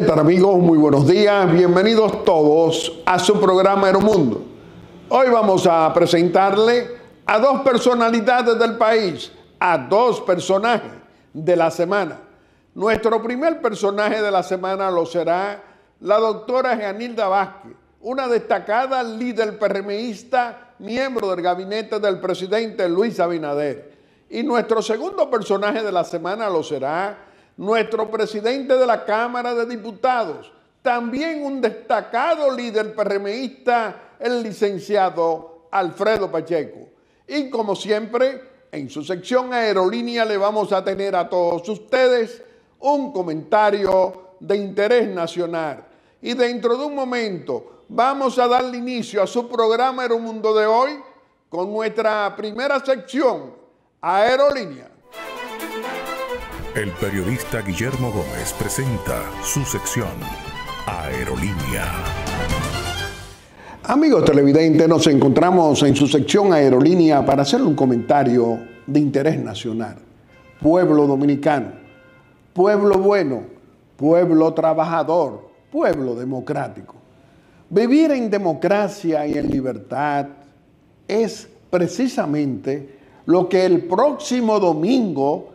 ¿Qué amigos? Muy buenos días, bienvenidos todos a su programa Mundo. Hoy vamos a presentarle a dos personalidades del país, a dos personajes de la semana. Nuestro primer personaje de la semana lo será la doctora Janilda Vázquez, una destacada líder perremeísta, miembro del gabinete del presidente Luis Abinader. Y nuestro segundo personaje de la semana lo será nuestro presidente de la Cámara de Diputados, también un destacado líder PRMista, el licenciado Alfredo Pacheco. Y como siempre, en su sección aerolínea le vamos a tener a todos ustedes un comentario de interés nacional. Y dentro de un momento vamos a darle inicio a su programa Aeromundo de hoy con nuestra primera sección, aerolínea. El periodista Guillermo Gómez presenta su sección Aerolínea. Amigos televidentes, nos encontramos en su sección Aerolínea para hacer un comentario de interés nacional. Pueblo dominicano, pueblo bueno, pueblo trabajador, pueblo democrático. Vivir en democracia y en libertad es precisamente lo que el próximo domingo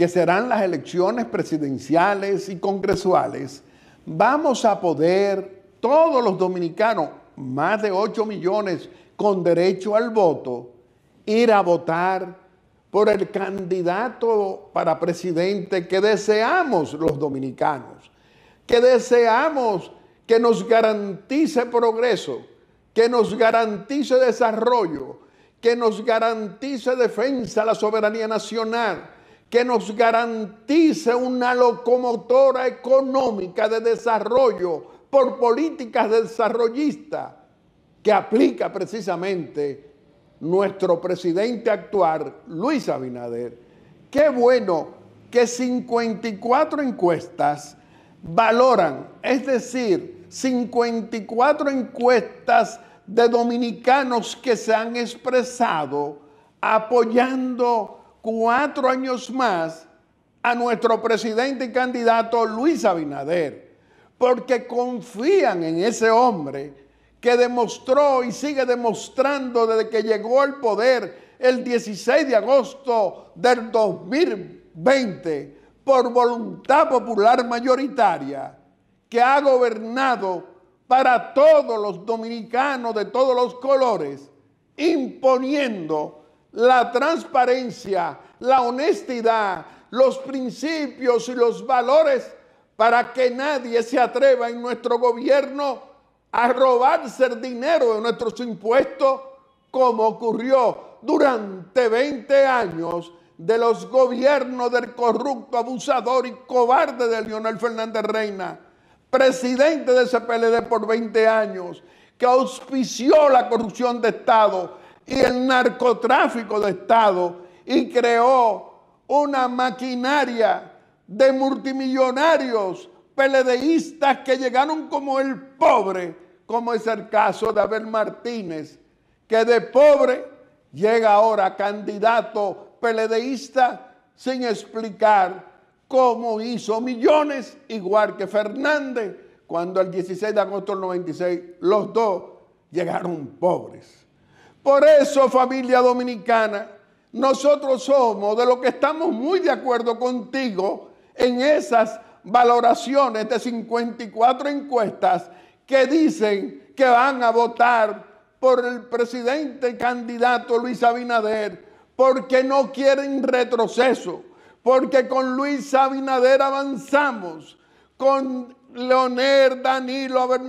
que serán las elecciones presidenciales y congresuales, vamos a poder, todos los dominicanos, más de 8 millones con derecho al voto, ir a votar por el candidato para presidente que deseamos los dominicanos, que deseamos que nos garantice progreso, que nos garantice desarrollo, que nos garantice defensa a la soberanía nacional, que nos garantice una locomotora económica de desarrollo por políticas desarrollistas que aplica precisamente nuestro presidente actual, Luis Abinader. Qué bueno que 54 encuestas valoran, es decir, 54 encuestas de dominicanos que se han expresado apoyando cuatro años más a nuestro presidente y candidato Luis Abinader, porque confían en ese hombre que demostró y sigue demostrando desde que llegó al poder el 16 de agosto del 2020 por voluntad popular mayoritaria, que ha gobernado para todos los dominicanos de todos los colores, imponiendo la transparencia, la honestidad, los principios y los valores para que nadie se atreva en nuestro gobierno a robarse el dinero de nuestros impuestos como ocurrió durante 20 años de los gobiernos del corrupto, abusador y cobarde de Leonel Fernández Reina, presidente de ese PLD por 20 años, que auspició la corrupción de Estado, y el narcotráfico de Estado y creó una maquinaria de multimillonarios peledeístas que llegaron como el pobre, como es el caso de Abel Martínez, que de pobre llega ahora candidato peledeísta sin explicar cómo hizo millones, igual que Fernández, cuando el 16 de agosto del 96 los dos llegaron pobres. Por eso, familia dominicana, nosotros somos de los que estamos muy de acuerdo contigo en esas valoraciones de 54 encuestas que dicen que van a votar por el presidente candidato Luis Abinader porque no quieren retroceso, porque con Luis Abinader avanzamos, con Leonel Danilo Abel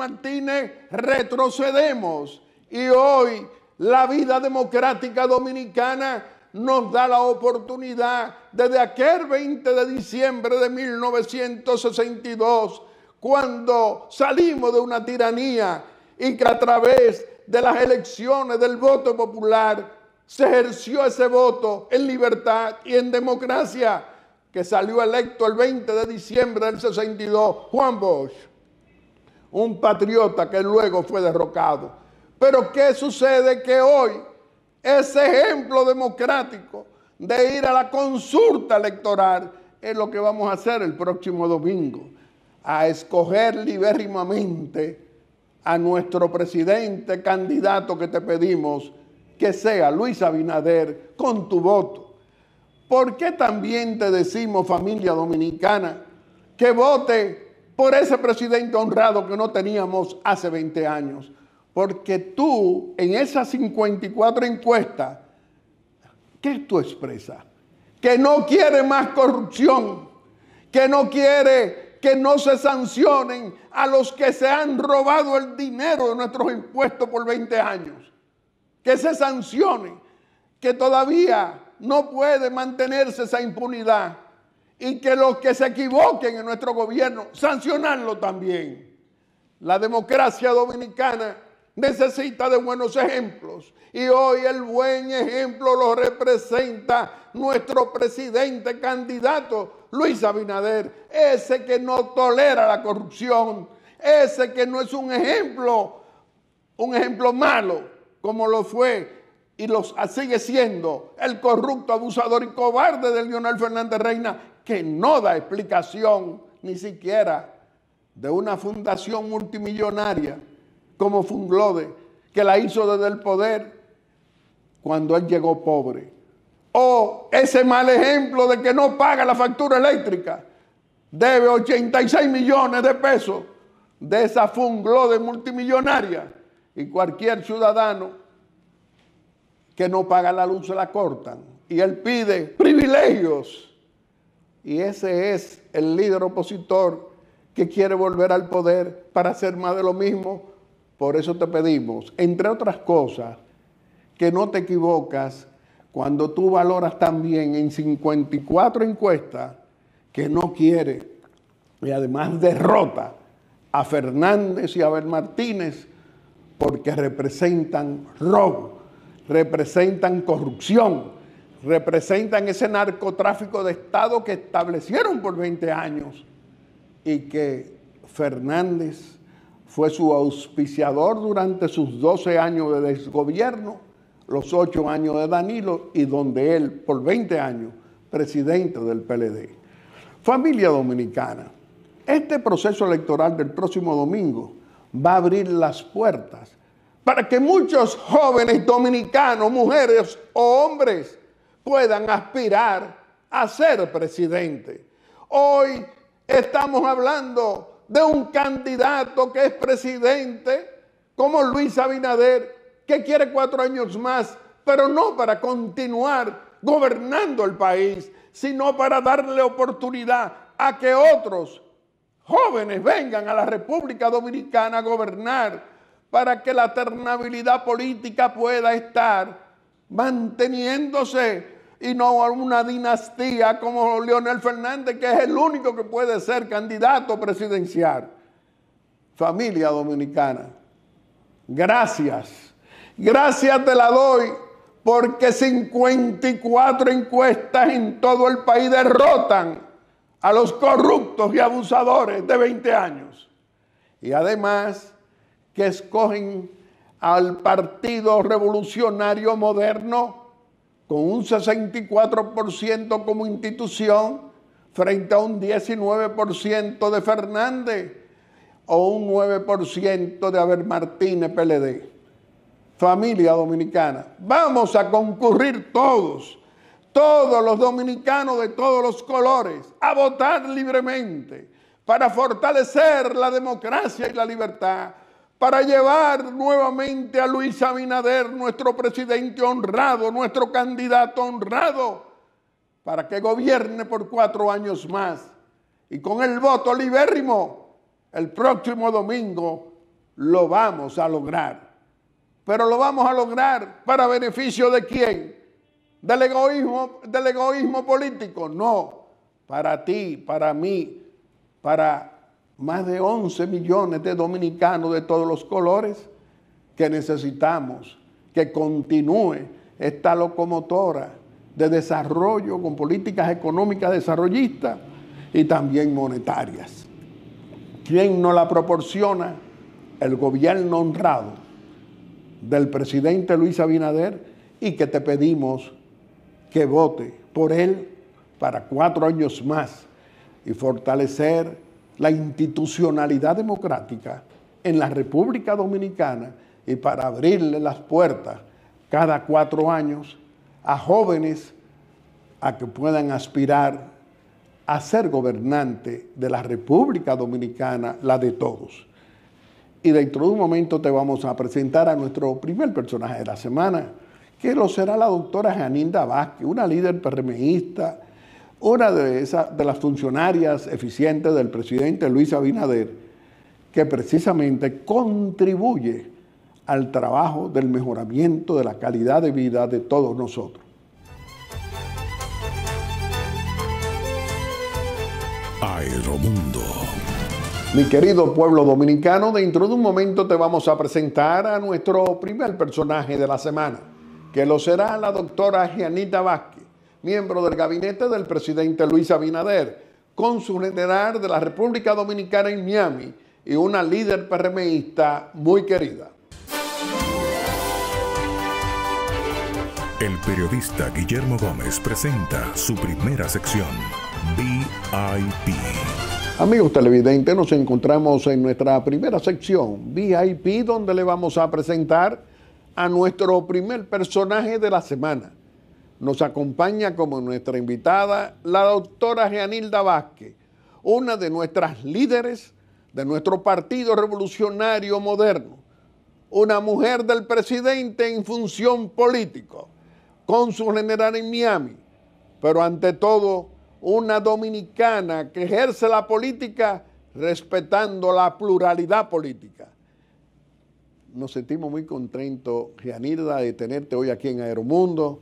retrocedemos y hoy la vida democrática dominicana nos da la oportunidad desde aquel 20 de diciembre de 1962, cuando salimos de una tiranía y que a través de las elecciones del voto popular se ejerció ese voto en libertad y en democracia, que salió electo el 20 de diciembre del 62, Juan Bosch, un patriota que luego fue derrocado. Pero ¿qué sucede? Que hoy ese ejemplo democrático de ir a la consulta electoral es lo que vamos a hacer el próximo domingo, a escoger libérrimamente a nuestro presidente candidato que te pedimos que sea Luis Abinader con tu voto. ¿Por qué también te decimos, familia dominicana, que vote por ese presidente honrado que no teníamos hace 20 años? Porque tú, en esas 54 encuestas, ¿qué tú expresas? Que no quiere más corrupción, que no quiere que no se sancionen a los que se han robado el dinero de nuestros impuestos por 20 años, que se sancione, que todavía no puede mantenerse esa impunidad y que los que se equivoquen en nuestro gobierno, sancionarlo también. La democracia dominicana necesita de buenos ejemplos. Y hoy el buen ejemplo lo representa nuestro presidente candidato, Luis Abinader, ese que no tolera la corrupción, ese que no es un ejemplo, un ejemplo malo, como lo fue y los sigue siendo el corrupto, abusador y cobarde de Leonel Fernández Reina, que no da explicación ni siquiera de una fundación multimillonaria como Funglode, que la hizo desde el poder cuando él llegó pobre. O oh, ese mal ejemplo de que no paga la factura eléctrica, debe 86 millones de pesos de esa Funglode multimillonaria y cualquier ciudadano que no paga la luz se la cortan. Y él pide privilegios. Y ese es el líder opositor que quiere volver al poder para hacer más de lo mismo, por eso te pedimos, entre otras cosas, que no te equivocas cuando tú valoras también en 54 encuestas que no quiere y además derrota a Fernández y a Abel Martínez porque representan robo, representan corrupción, representan ese narcotráfico de Estado que establecieron por 20 años y que Fernández fue su auspiciador durante sus 12 años de desgobierno, los 8 años de Danilo y donde él, por 20 años, presidente del PLD. Familia Dominicana, este proceso electoral del próximo domingo va a abrir las puertas para que muchos jóvenes dominicanos, mujeres o hombres, puedan aspirar a ser presidente. Hoy estamos hablando de un candidato que es presidente como Luis Abinader, que quiere cuatro años más, pero no para continuar gobernando el país, sino para darle oportunidad a que otros jóvenes vengan a la República Dominicana a gobernar para que la ternabilidad política pueda estar manteniéndose y no a una dinastía como Leonel Fernández, que es el único que puede ser candidato presidencial. Familia dominicana, gracias. Gracias te la doy porque 54 encuestas en todo el país derrotan a los corruptos y abusadores de 20 años. Y además que escogen al Partido Revolucionario Moderno con un 64% como institución frente a un 19% de Fernández o un 9% de Abel Martínez PLD. Familia dominicana, vamos a concurrir todos, todos los dominicanos de todos los colores, a votar libremente para fortalecer la democracia y la libertad para llevar nuevamente a Luis Abinader, nuestro presidente honrado, nuestro candidato honrado, para que gobierne por cuatro años más. Y con el voto libérrimo, el próximo domingo lo vamos a lograr. Pero lo vamos a lograr para beneficio de quién? Del egoísmo, del egoísmo político. No, para ti, para mí, para más de 11 millones de dominicanos de todos los colores que necesitamos que continúe esta locomotora de desarrollo con políticas económicas desarrollistas y también monetarias. ¿Quién nos la proporciona? El gobierno honrado del presidente Luis Abinader y que te pedimos que vote por él para cuatro años más y fortalecer la institucionalidad democrática en la República Dominicana y para abrirle las puertas cada cuatro años a jóvenes a que puedan aspirar a ser gobernante de la República Dominicana, la de todos. Y dentro de un momento te vamos a presentar a nuestro primer personaje de la semana, que lo será la doctora Janinda Vázquez, una líder PRMista una de, esa, de las funcionarias eficientes del presidente Luis Abinader, que precisamente contribuye al trabajo del mejoramiento de la calidad de vida de todos nosotros. Aeromundo. Mi querido pueblo dominicano, dentro de un momento te vamos a presentar a nuestro primer personaje de la semana, que lo será la doctora Gianita Vázquez miembro del gabinete del presidente Luis Abinader, cónsul general de la República Dominicana en Miami y una líder PRMista muy querida. El periodista Guillermo Gómez presenta su primera sección, VIP. Amigos televidentes, nos encontramos en nuestra primera sección, VIP, donde le vamos a presentar a nuestro primer personaje de la semana nos acompaña como nuestra invitada la doctora Jeanilda Vázquez, una de nuestras líderes de nuestro Partido Revolucionario Moderno, una mujer del presidente en función político, su general en Miami, pero ante todo una dominicana que ejerce la política respetando la pluralidad política. Nos sentimos muy contentos, Gianilda, de tenerte hoy aquí en Aeromundo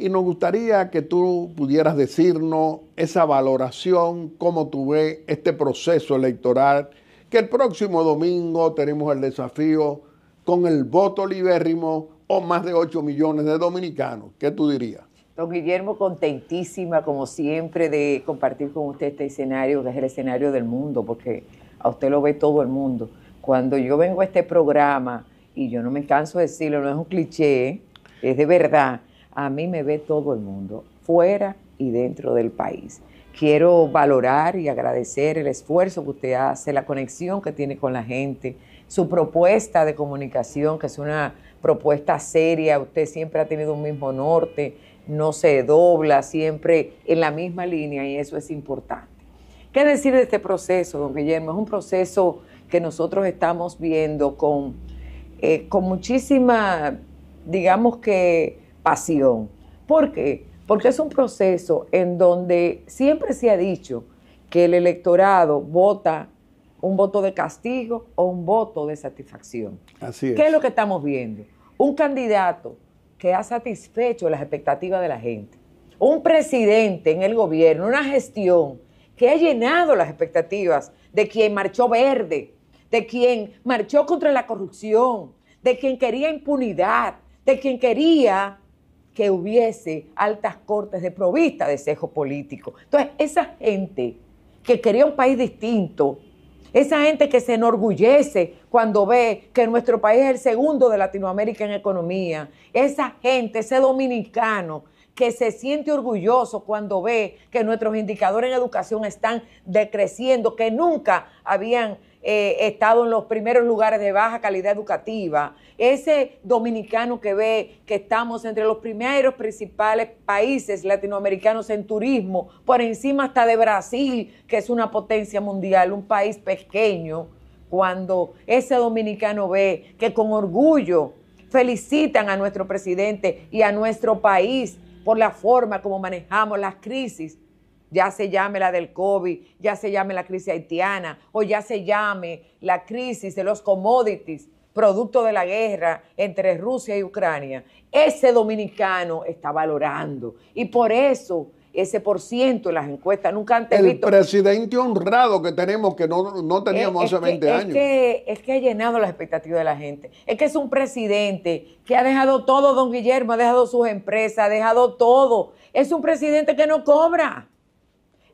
y nos gustaría que tú pudieras decirnos esa valoración, cómo tú ves este proceso electoral, que el próximo domingo tenemos el desafío con el voto libérrimo o más de 8 millones de dominicanos. ¿Qué tú dirías? Don Guillermo, contentísima como siempre de compartir con usted este escenario, que es el escenario del mundo, porque a usted lo ve todo el mundo. Cuando yo vengo a este programa, y yo no me canso de decirlo, no es un cliché, ¿eh? es de verdad, a mí me ve todo el mundo, fuera y dentro del país. Quiero valorar y agradecer el esfuerzo que usted hace, la conexión que tiene con la gente, su propuesta de comunicación, que es una propuesta seria, usted siempre ha tenido un mismo norte, no se dobla, siempre en la misma línea y eso es importante. ¿Qué decir de este proceso, don Guillermo? Es un proceso que nosotros estamos viendo con, eh, con muchísima, digamos que, pasión. ¿Por qué? Porque es un proceso en donde siempre se ha dicho que el electorado vota un voto de castigo o un voto de satisfacción. Así es. ¿Qué es lo que estamos viendo? Un candidato que ha satisfecho las expectativas de la gente, un presidente en el gobierno, una gestión que ha llenado las expectativas de quien marchó verde, de quien marchó contra la corrupción, de quien quería impunidad, de quien quería que hubiese altas cortes de provista de sesgo político. Entonces, esa gente que quería un país distinto, esa gente que se enorgullece cuando ve que nuestro país es el segundo de Latinoamérica en economía, esa gente, ese dominicano que se siente orgulloso cuando ve que nuestros indicadores en educación están decreciendo, que nunca habían eh, estado en los primeros lugares de baja calidad educativa, ese dominicano que ve que estamos entre los primeros principales países latinoamericanos en turismo, por encima hasta de Brasil, que es una potencia mundial, un país pequeño, cuando ese dominicano ve que con orgullo felicitan a nuestro presidente y a nuestro país por la forma como manejamos las crisis ya se llame la del COVID, ya se llame la crisis haitiana o ya se llame la crisis de los commodities, producto de la guerra entre Rusia y Ucrania, ese dominicano está valorando. Y por eso ese por ciento en las encuestas. Nunca antes El presidente honrado que tenemos, que no, teníamos hace 20 es años. Que, es que ha llenado las expectativas de la gente. Es que es un presidente que ha dejado todo, don Guillermo, ha dejado sus empresas, ha dejado todo. Es un presidente que no cobra.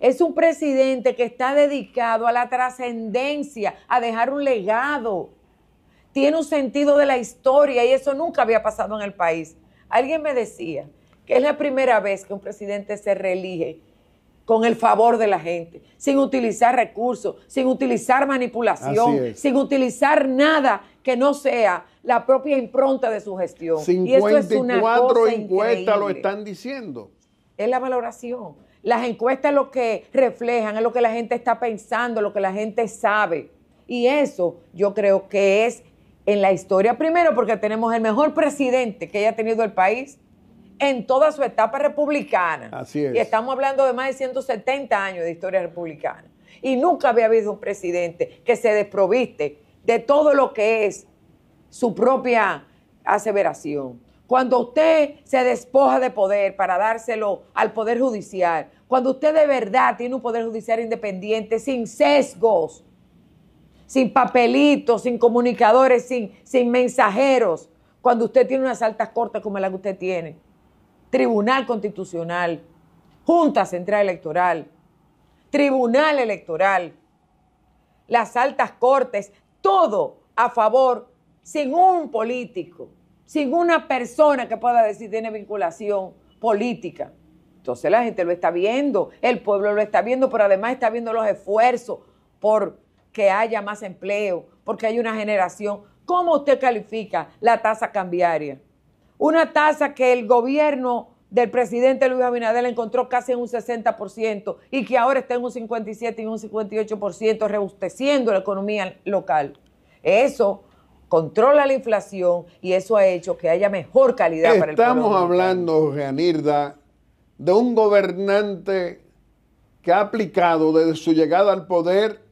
Es un presidente que está dedicado a la trascendencia, a dejar un legado. Tiene un sentido de la historia y eso nunca había pasado en el país. Alguien me decía que es la primera vez que un presidente se reelige con el favor de la gente, sin utilizar recursos, sin utilizar manipulación, sin utilizar nada que no sea la propia impronta de su gestión. y eso es una encuestas lo están diciendo. Es la valoración. Las encuestas lo que reflejan, es lo que la gente está pensando, lo que la gente sabe. Y eso yo creo que es en la historia, primero porque tenemos el mejor presidente que haya tenido el país en toda su etapa republicana. Así es. Y estamos hablando de más de 170 años de historia republicana. Y nunca había habido un presidente que se desproviste de todo lo que es su propia aseveración. Cuando usted se despoja de poder para dárselo al Poder Judicial, cuando usted de verdad tiene un poder judicial independiente, sin sesgos, sin papelitos, sin comunicadores, sin, mensajeros, cuando usted tiene unas altas cortes como las que usted tiene, Tribunal Constitucional, Junta Central Electoral, Tribunal Electoral, las altas cortes, todo a favor, sin un político, sin una persona que pueda decir tiene vinculación política. Entonces la gente lo está viendo, el pueblo lo está viendo, pero además está viendo los esfuerzos por que haya más empleo, porque hay una generación. ¿Cómo usted califica la tasa cambiaria? Una tasa que el gobierno del presidente Luis Abinader encontró casi en un 60% y que ahora está en un 57 y un 58%, rebusteciendo la economía local. Eso controla la inflación y eso ha hecho que haya mejor calidad para el Estamos hablando, Janirda, de un gobernante que ha aplicado desde su llegada al poder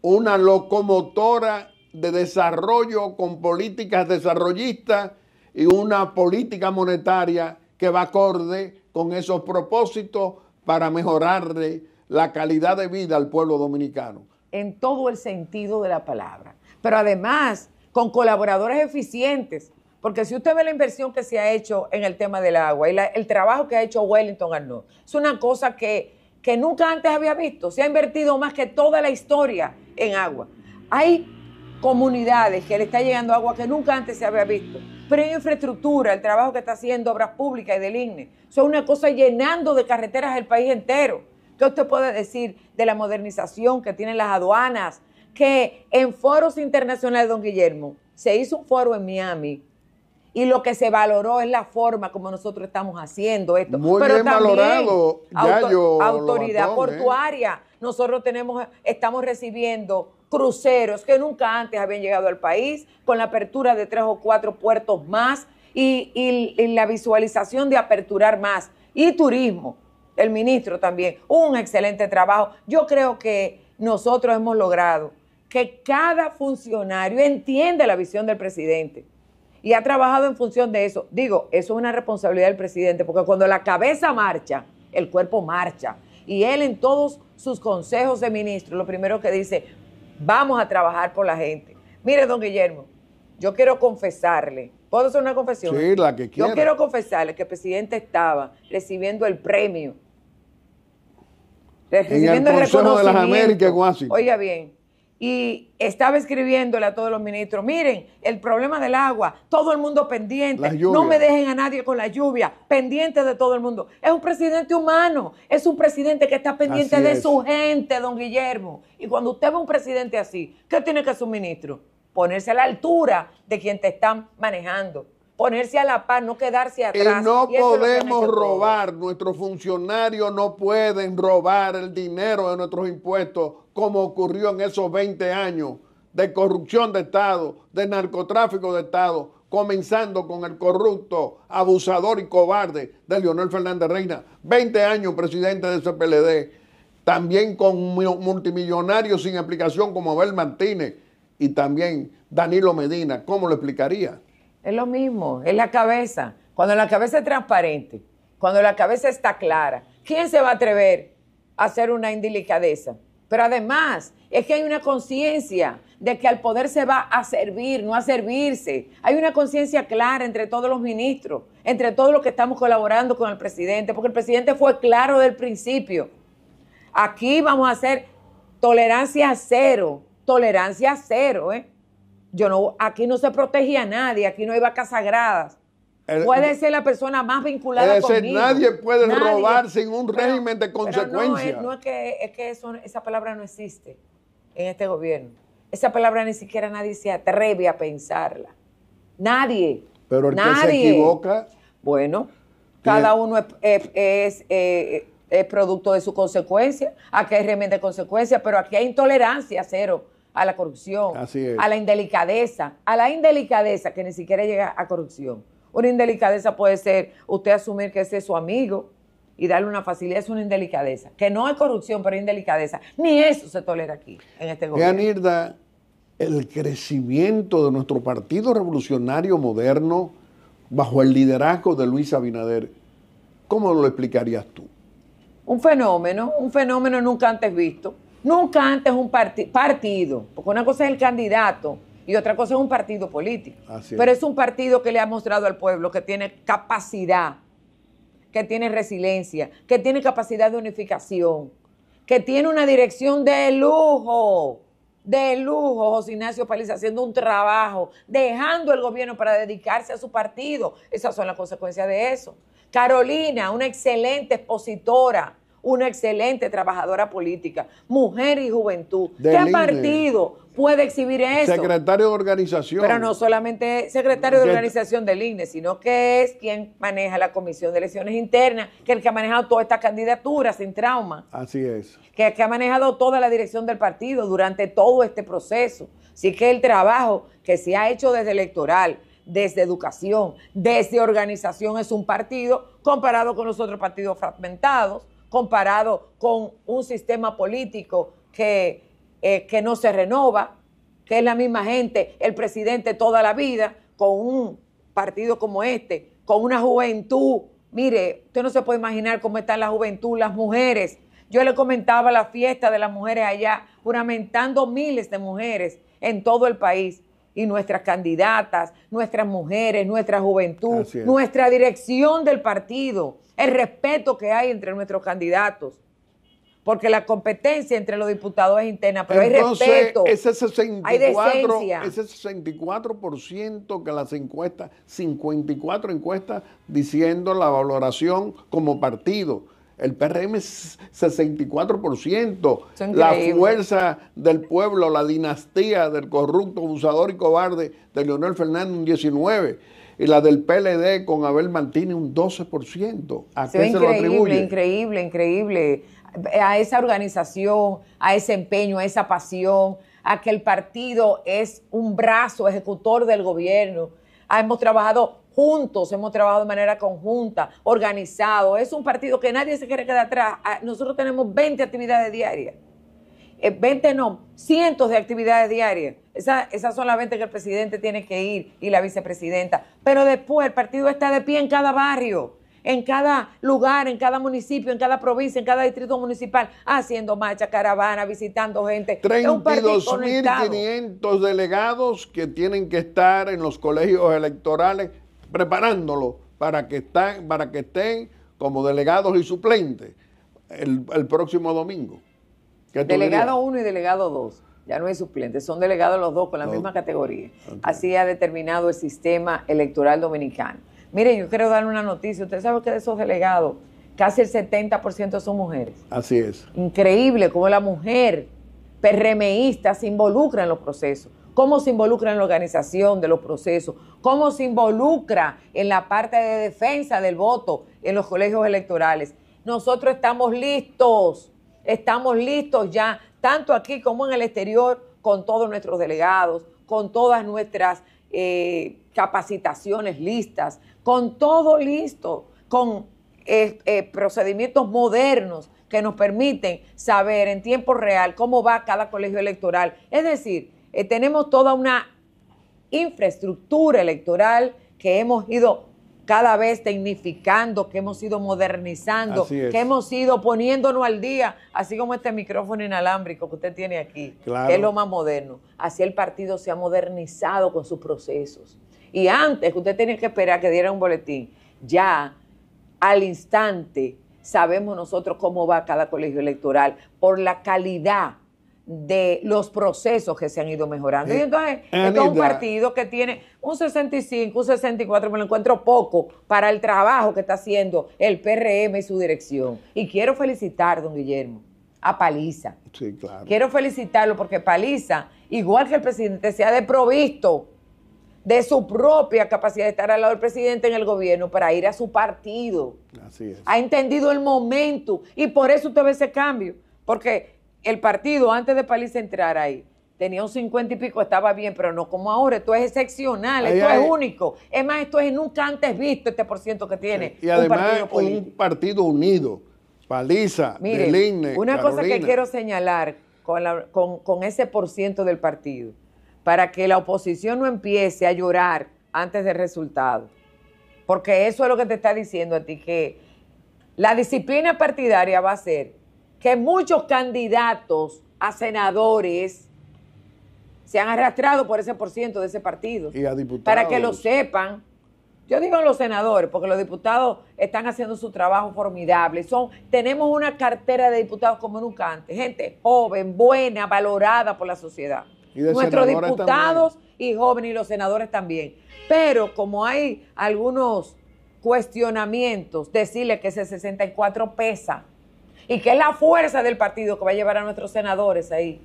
una locomotora de desarrollo con políticas desarrollistas y una política monetaria que va acorde con esos propósitos para mejorarle la calidad de vida al pueblo dominicano. En todo el sentido de la palabra. Pero además, con colaboradores eficientes, porque si usted ve la inversión que se ha hecho en el tema del agua y el trabajo que ha hecho Wellington Arnold, es una cosa que, nunca antes había visto. Se ha invertido más que toda la historia en agua. Hay comunidades que le está llegando agua que nunca antes se había visto. Pero hay infraestructura, el trabajo que está haciendo Obras Públicas y del INE. son una cosa llenando de carreteras el país entero. ¿Qué usted puede decir de la modernización que tienen las aduanas? Que en foros internacionales, don Guillermo, se hizo un foro en Miami y lo que se valoró es la forma como nosotros estamos haciendo esto. Muy bien valorado, autoridad portuaria. Nosotros tenemos, estamos recibiendo cruceros que nunca antes habían llegado al país, con la apertura de tres o cuatro puertos más y, y la visualización de aperturar más. Y turismo, el ministro también, un excelente trabajo. Yo creo que nosotros hemos logrado que cada funcionario entienda la visión del presidente y ha trabajado en función de eso. Digo, eso es una responsabilidad del presidente, porque cuando la cabeza marcha, el cuerpo marcha. Y él en todos sus consejos de ministro, lo primero que dice, vamos a trabajar por la gente. Mire, don Guillermo, yo quiero confesarle, ¿puedo hacer una confesión? Sí, la que quiera. Yo quiero confesarle que el presidente estaba recibiendo el premio. Recibiendo en el, Consejo de las Américas, Oiga bien, y estaba escribiéndole a todos los ministros, miren, el problema del agua, todo el mundo pendiente, no me dejen a nadie con la lluvia, pendiente de todo el mundo. Es un presidente humano, es un presidente que está pendiente de su gente, don Guillermo. Y cuando usted ve un presidente así, ¿qué tiene que hacer su ministro? Ponerse a la altura de quien te están manejando ponerse a la paz, no quedarse atrás. Y no podemos robar, nuestros funcionarios no pueden robar el dinero de nuestros impuestos como ocurrió en esos 20 años de corrupción de Estado, de narcotráfico de Estado, comenzando con el corrupto, abusador y cobarde de Leonel Fernández Reina, 20 años presidente de ese también con multimillonarios sin aplicación como Abel Martínez y también Danilo Medina, ¿cómo lo explicaría? Es lo mismo, es la cabeza. Cuando la cabeza es transparente, cuando la cabeza está clara, ¿quién se va a atrever a hacer una indelicadeza? Pero además, es que hay una conciencia de que al poder se va a servir, no a servirse. Hay una conciencia clara entre todos los ministros, entre todos los que estamos colaborando con el presidente, porque el presidente fue claro del principio. Aquí vamos a hacer tolerancia cero, tolerancia cero, ¿eh? Yo no, aquí no se protegía a nadie, aquí no hay vacas sagradas. puede ser la persona más vinculada conmigo. nadie puede robar sin un régimen de consecuencias. No, es, que, esa palabra no existe en este gobierno. Esa palabra ni siquiera nadie se atreve a pensarla. Nadie. Pero el que se equivoca. Bueno, cada uno eh, es, producto de su consecuencia. Aquí hay régimen de consecuencias, pero aquí hay intolerancia cero a la corrupción, a la indelicadeza, a la indelicadeza que ni siquiera llega a corrupción. Una indelicadeza puede ser usted asumir que ese es su amigo y darle una facilidad, es una indelicadeza, que no hay corrupción, pero es indelicadeza. Ni eso se tolera aquí, en este gobierno. anirda el crecimiento de nuestro Partido Revolucionario Moderno bajo el liderazgo de Luis Abinader, ¿cómo lo explicarías tú? Un fenómeno, un fenómeno nunca antes visto. Nunca antes un partido, porque una cosa es el candidato y otra cosa es un partido político. Pero es un partido que le ha mostrado al pueblo que tiene capacidad, que tiene resiliencia, que tiene capacidad de unificación, que tiene una dirección de lujo, de lujo, José Ignacio Paliza haciendo un trabajo, dejando el gobierno para dedicarse a su partido. Esas son las consecuencias de eso. Carolina, una excelente expositora una excelente trabajadora política, mujer y juventud. ¿Qué partido puede exhibir eso? Secretario de organización. Pero no solamente secretario de organización del INE, sino que es quien maneja la Comisión de Elecciones Internas, que es el que ha manejado toda esta candidatura sin trauma. Así es. Que, es que ha manejado toda la dirección del partido durante todo este proceso. Así que el trabajo que se ha hecho desde electoral, desde educación, desde organización, es un partido comparado con los otros partidos fragmentados comparado con un sistema político eh, que, no se renova, que es la misma gente, el presidente toda la vida, con un partido como este, con una juventud. Mire, usted no se puede imaginar cómo está la juventud, las mujeres. Yo le comentaba la fiesta de las mujeres allá, juramentando miles de mujeres en todo el país. Y nuestras candidatas, nuestras mujeres, nuestra juventud, nuestra dirección del partido el respeto que hay entre nuestros candidatos. Porque la competencia entre los diputados es interna, pero hay respeto. Ese 64, hay Ese 64% que las encuestas, 54 encuestas diciendo la valoración como partido. El PRM es 64%. La fuerza del pueblo, la dinastía del corrupto, abusador y cobarde de Leonel Fernández, un 19% y la del PLD con Abel mantiene un 12%. ¿A qué se lo atribuye? Increíble, increíble. A esa organización, a ese empeño, a esa pasión, a que el partido es un brazo ejecutor del gobierno. Ah, hemos trabajado juntos, hemos trabajado de manera conjunta, organizado. Es un partido que nadie se quiere quedar atrás. Ah, nosotros tenemos 20 actividades diarias. 20 eh, no, cientos de actividades diarias. Esa, esas son las 20 que el presidente tiene que ir y la vicepresidenta. Pero después el partido está de pie en cada barrio, en cada lugar, en cada municipio, en cada provincia, en cada distrito municipal, haciendo marcha, caravana, visitando gente. 32.500 delegados que tienen que estar en los colegios electorales preparándolos para que, están, para que estén como delegados y suplentes el próximo domingo. Delegado 1 y delegado 2. Ya no hay suplentes, son delegados los dos con la misma categoría. Así ha determinado el sistema electoral dominicano. Miren, yo quiero darle una noticia. Ustedes saben que de esos delegados, casi el 70% son mujeres. Así es. Increíble cómo la mujer perremeísta se involucra en los procesos, cómo se involucra en la organización de los procesos, cómo se involucra en la parte de defensa del voto en los colegios electorales. Nosotros estamos listos Estamos listos ya, tanto aquí como en el exterior, con todos nuestros delegados, con todas nuestras eh, capacitaciones listas, con todo listo, con eh, eh, procedimientos modernos que nos permiten saber en tiempo real cómo va cada colegio electoral. Es decir, tenemos toda una infraestructura electoral que hemos ido cada vez tecnificando, que hemos ido modernizando, que hemos ido poniéndonos al día, así como este micrófono inalámbrico que usted tiene aquí, que es lo más moderno. Así el partido se ha modernizado con sus procesos. Y antes usted tenía que esperar que diera un boletín, ya al instante sabemos nosotros cómo va cada colegio electoral por la calidad de los procesos que se han ido mejorando. Y eh, entonces, es un partido que tiene un 65, un 64, me lo encuentro poco para el trabajo que está haciendo el PRM y su dirección. Y quiero felicitar, don Guillermo, a Paliza. Sí, claro. Quiero felicitarlo porque Paliza, igual que el presidente, se ha deprovisto de su propia capacidad de estar al lado del presidente en el gobierno para ir a su partido. Así es. Ha entendido el momento y por eso usted ve ese cambio. Porque el partido antes de Paliza entrar ahí tenía un 50 y pico, estaba bien, pero no como ahora. Esto es excepcional, esto es único. Es más, esto es nunca antes visto este por ciento que tiene. Y además, un partido, un partido unido. Paliza, Una cosa que quiero señalar con, con ese por ciento del partido, para que la oposición no empiece a llorar antes del resultado. Porque eso es lo que te está diciendo a ti, que la disciplina partidaria va a ser que muchos candidatos a senadores se han arrastrado por ese por ciento de ese partido. Y a diputados. Para que lo sepan. Yo digo los senadores, porque los diputados están haciendo su trabajo formidable. Son, tenemos una cartera de diputados como nunca antes. Gente joven, buena, valorada por la sociedad. Nuestros diputados y jóvenes y los senadores también. Pero como hay algunos cuestionamientos, decirle que ese 64 pesa y que es la fuerza del partido que va a llevar a nuestros senadores ahí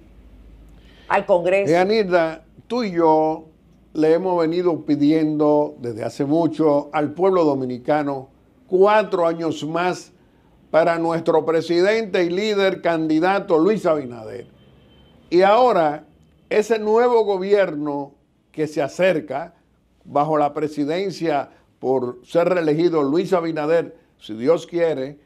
al Congreso. Yanida, eh, tú y yo le hemos venido pidiendo desde hace mucho al pueblo dominicano cuatro años más para nuestro presidente y líder candidato Luis Abinader. Y ahora, ese nuevo gobierno que se acerca bajo la presidencia por ser reelegido Luis Abinader, si Dios quiere,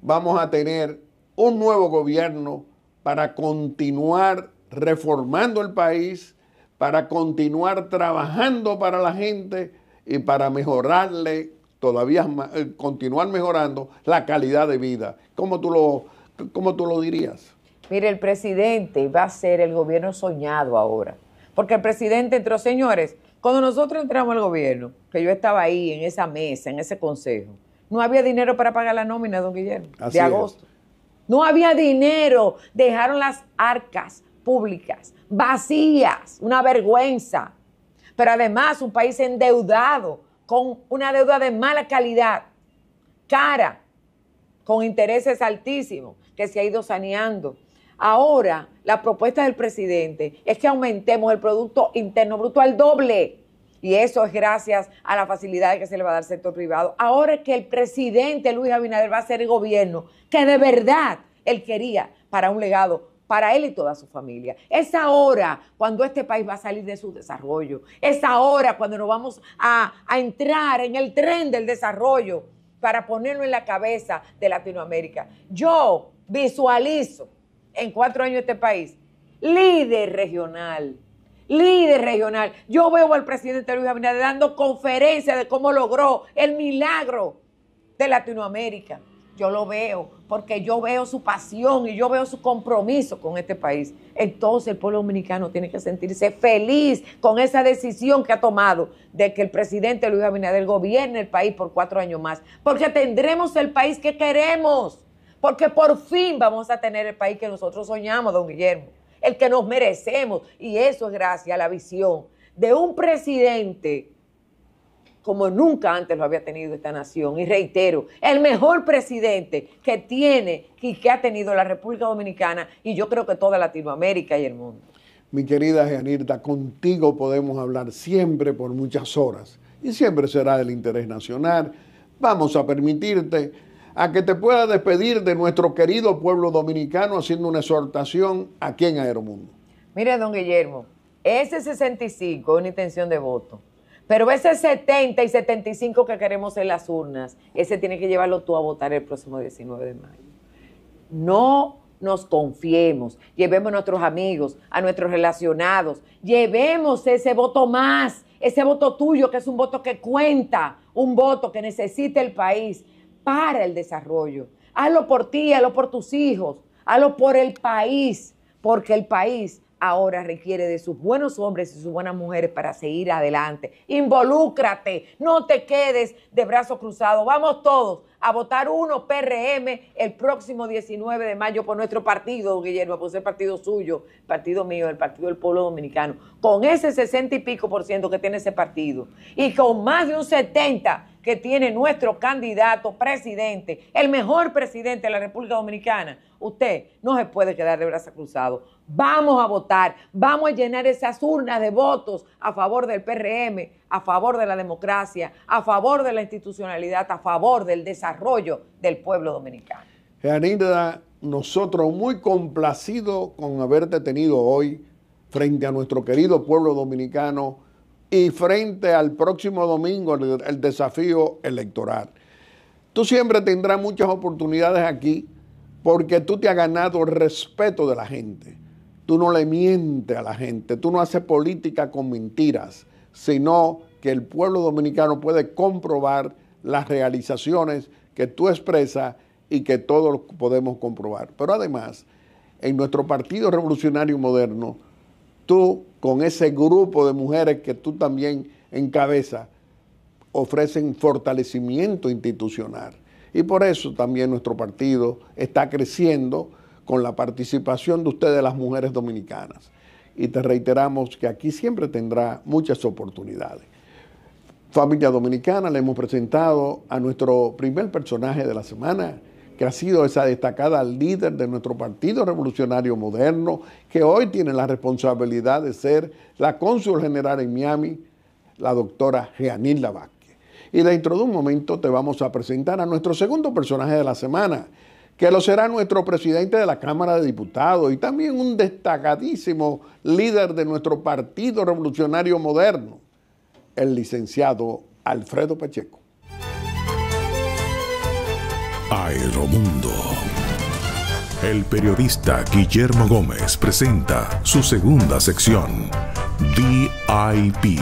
vamos a tener un nuevo gobierno para continuar reformando el país, para continuar trabajando para la gente y para mejorarle todavía eh, continuar mejorando la calidad de vida. ¿Cómo tú lo, cómo tú lo dirías? Mire, el presidente va a ser el gobierno soñado ahora. Porque el presidente entró, señores, cuando nosotros entramos al gobierno, que yo estaba ahí en esa mesa, en ese consejo, no había dinero para pagar la nómina, don Guillermo, de agosto. No había dinero. Dejaron las arcas públicas vacías, una vergüenza. Pero además un país endeudado, con una deuda de mala calidad, cara, con intereses altísimos, que se ha ido saneando. Ahora, la propuesta del presidente es que aumentemos el Producto Interno Bruto al doble y eso es gracias a la facilidad que se le va a dar al sector privado. Ahora que el presidente Luis Abinader va a ser el gobierno que de verdad él quería para un legado para él y toda su familia. Es ahora cuando este país va a salir de su desarrollo. Es ahora cuando nos vamos a, a, entrar en el tren del desarrollo para ponerlo en la cabeza de Latinoamérica. Yo visualizo en cuatro años este país líder regional líder regional. Yo veo al presidente Luis Abinader dando conferencia de cómo logró el milagro de Latinoamérica. Yo lo veo, porque yo veo su pasión y yo veo su compromiso con este país. Entonces el pueblo dominicano tiene que sentirse feliz con esa decisión que ha tomado de que el presidente Luis Abinader gobierne el país por cuatro años más, porque tendremos el país que queremos, porque por fin vamos a tener el país que nosotros soñamos, don Guillermo el que nos merecemos. Y eso es gracias a la visión de un presidente como nunca antes lo había tenido esta nación. Y reitero, el mejor presidente que tiene y que ha tenido la República Dominicana y yo creo que toda Latinoamérica y el mundo. Mi querida Janirta, contigo podemos hablar siempre por muchas horas y siempre será del interés nacional. Vamos a permitirte a que te pueda despedir de nuestro querido pueblo dominicano haciendo una exhortación aquí en Aeromundo. Mire, don Guillermo, ese 65 es una intención de voto. Pero ese 70 y 75 que queremos en las urnas, ese tiene que llevarlo tú a votar el próximo 19 de mayo. No nos confiemos, llevemos a nuestros amigos, a nuestros relacionados, llevemos ese voto más, ese voto tuyo que es un voto que cuenta, un voto que necesita el país, para el desarrollo. Hazlo por ti, hazlo por tus hijos, hazlo por el país, porque el país ahora requiere de sus buenos hombres y sus buenas mujeres para seguir adelante. Involúcrate, no te quedes de brazos cruzados. Vamos todos a votar uno PRM el próximo 19 de mayo por nuestro partido, Guillermo, por ser partido suyo, partido mío, el Partido del Pueblo Dominicano, con ese 60 y pico por ciento que tiene ese partido y con más de un 70 que tiene nuestro candidato presidente, el mejor presidente de la República Dominicana, usted no se puede quedar de brazos cruzados. Vamos a votar, vamos a llenar esas urnas de votos a favor del PRM, a favor de la democracia, a favor de la institucionalidad, a favor del desarrollo del pueblo dominicano. Janida, nosotros muy complacidos con haberte tenido hoy frente a nuestro querido pueblo dominicano y frente al próximo domingo el, desafío electoral. Tú siempre tendrás muchas oportunidades aquí porque tú te has ganado el respeto de la gente. Tú no le mientes a la gente, tú no haces política con mentiras, sino que el pueblo dominicano puede comprobar las realizaciones que tú expresas y que todos podemos comprobar. Pero además, en nuestro Partido Revolucionario Moderno, tú con ese grupo de mujeres que tú también encabezas, ofrecen fortalecimiento institucional. Y por eso también nuestro partido está creciendo con la participación de ustedes, las mujeres dominicanas. Y te reiteramos que aquí siempre tendrá muchas oportunidades. Familia Dominicana, le hemos presentado a nuestro primer personaje de la semana, que ha sido esa destacada líder de nuestro Partido Revolucionario Moderno, que hoy tiene la responsabilidad de ser la cónsul general en Miami, la doctora Jeanil Vázquez. Y dentro de un momento te vamos a presentar a nuestro segundo personaje de la semana, que lo será nuestro presidente de la Cámara de Diputados y también un destacadísimo líder de nuestro Partido Revolucionario Moderno, el licenciado Alfredo Pacheco. Aeromundo. El periodista Guillermo Gómez presenta su segunda sección, VIP.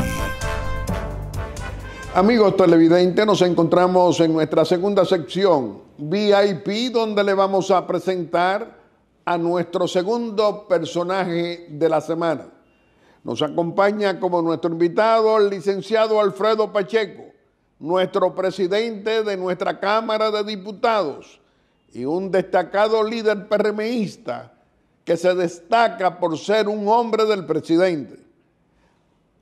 Amigos televidentes, nos encontramos en nuestra segunda sección, VIP, donde le vamos a presentar a nuestro segundo personaje de la semana. Nos acompaña como nuestro invitado el licenciado Alfredo Pacheco, nuestro presidente de nuestra Cámara de Diputados y un destacado líder PRMista que se destaca por ser un hombre del presidente.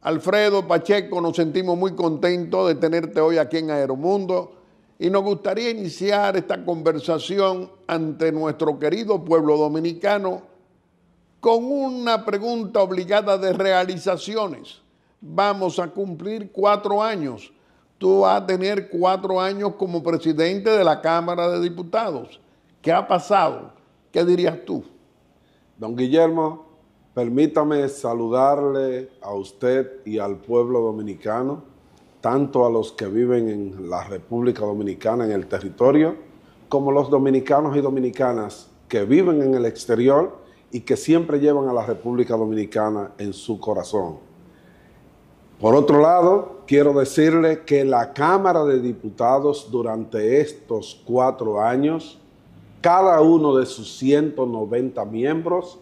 Alfredo Pacheco, nos sentimos muy contentos de tenerte hoy aquí en Aeromundo y nos gustaría iniciar esta conversación ante nuestro querido pueblo dominicano con una pregunta obligada de realizaciones. Vamos a cumplir cuatro años tú vas a tener cuatro años como presidente de la Cámara de Diputados. ¿Qué ha pasado? ¿Qué dirías tú? Don Guillermo, permítame saludarle a usted y al pueblo dominicano, tanto a los que viven en la República Dominicana, en el territorio, como los dominicanos y dominicanas que viven en el exterior y que siempre llevan a la República Dominicana en su corazón. Por otro lado, quiero decirle que la Cámara de Diputados durante estos cuatro años, cada uno de sus 190 miembros,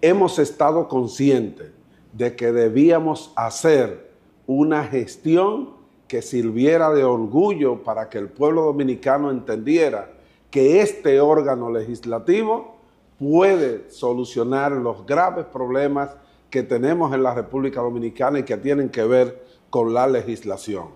hemos estado conscientes de que debíamos hacer una gestión que sirviera de orgullo para que el pueblo dominicano entendiera que este órgano legislativo puede solucionar los graves problemas que tenemos en la República Dominicana y que tienen que ver con la legislación.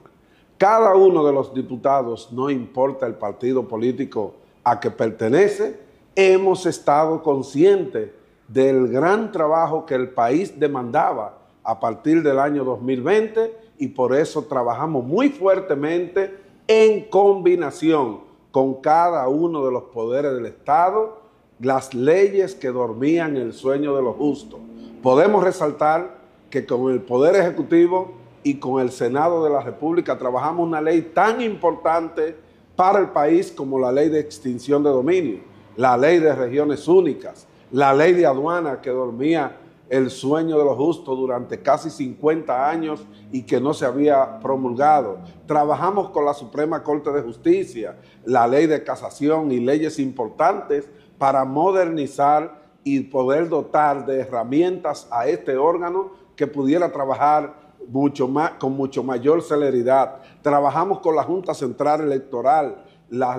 Cada uno de los diputados, no importa el partido político a que pertenece, hemos estado conscientes del gran trabajo que el país demandaba a partir del año 2020 y por eso trabajamos muy fuertemente en combinación con cada uno de los poderes del Estado las leyes que dormían el sueño de los justos. Podemos resaltar que con el Poder Ejecutivo y con el Senado de la República trabajamos una ley tan importante para el país como la ley de extinción de dominio, la ley de regiones únicas, la ley de aduana que dormía el sueño de los justos durante casi 50 años y que no se había promulgado. Trabajamos con la Suprema Corte de Justicia, la ley de casación y leyes importantes para modernizar y poder dotar de herramientas a este órgano que pudiera trabajar mucho más, con mucho mayor celeridad. Trabajamos con la Junta Central Electoral, la,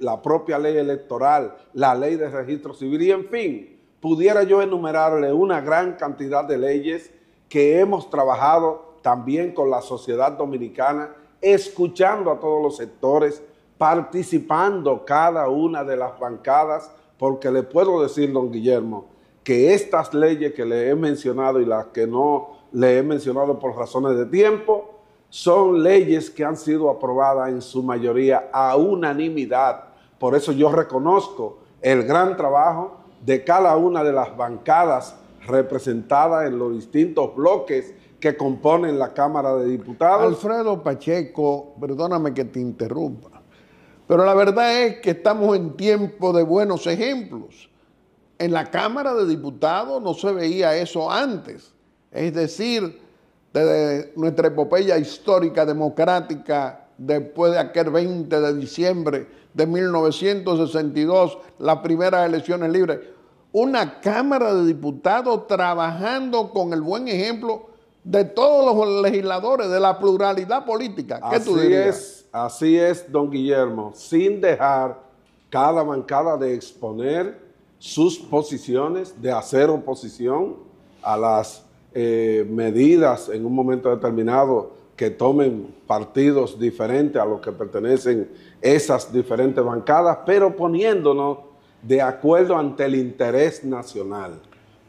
la propia ley electoral, la ley de registro civil y en fin, pudiera yo enumerarle una gran cantidad de leyes que hemos trabajado también con la sociedad dominicana, escuchando a todos los sectores, participando cada una de las bancadas, porque le puedo decir, don Guillermo, que estas leyes que le he mencionado y las que no le he mencionado por razones de tiempo, son leyes que han sido aprobadas en su mayoría a unanimidad. Por eso yo reconozco el gran trabajo de cada una de las bancadas representadas en los distintos bloques que componen la Cámara de Diputados. Alfredo Pacheco, perdóname que te interrumpa, pero la verdad es que estamos en tiempo de buenos ejemplos. En la Cámara de Diputados no se veía eso antes es decir, desde nuestra epopeya histórica democrática después de aquel 20 de diciembre de 1962, las primeras elecciones libres. Una Cámara de Diputados trabajando con el buen ejemplo de todos los legisladores, de la pluralidad política. así Es, así es, don Guillermo, sin dejar cada bancada de exponer sus posiciones, de hacer oposición a las eh, medidas en un momento determinado que tomen partidos diferentes a los que pertenecen esas diferentes bancadas, pero poniéndonos de acuerdo ante el interés nacional.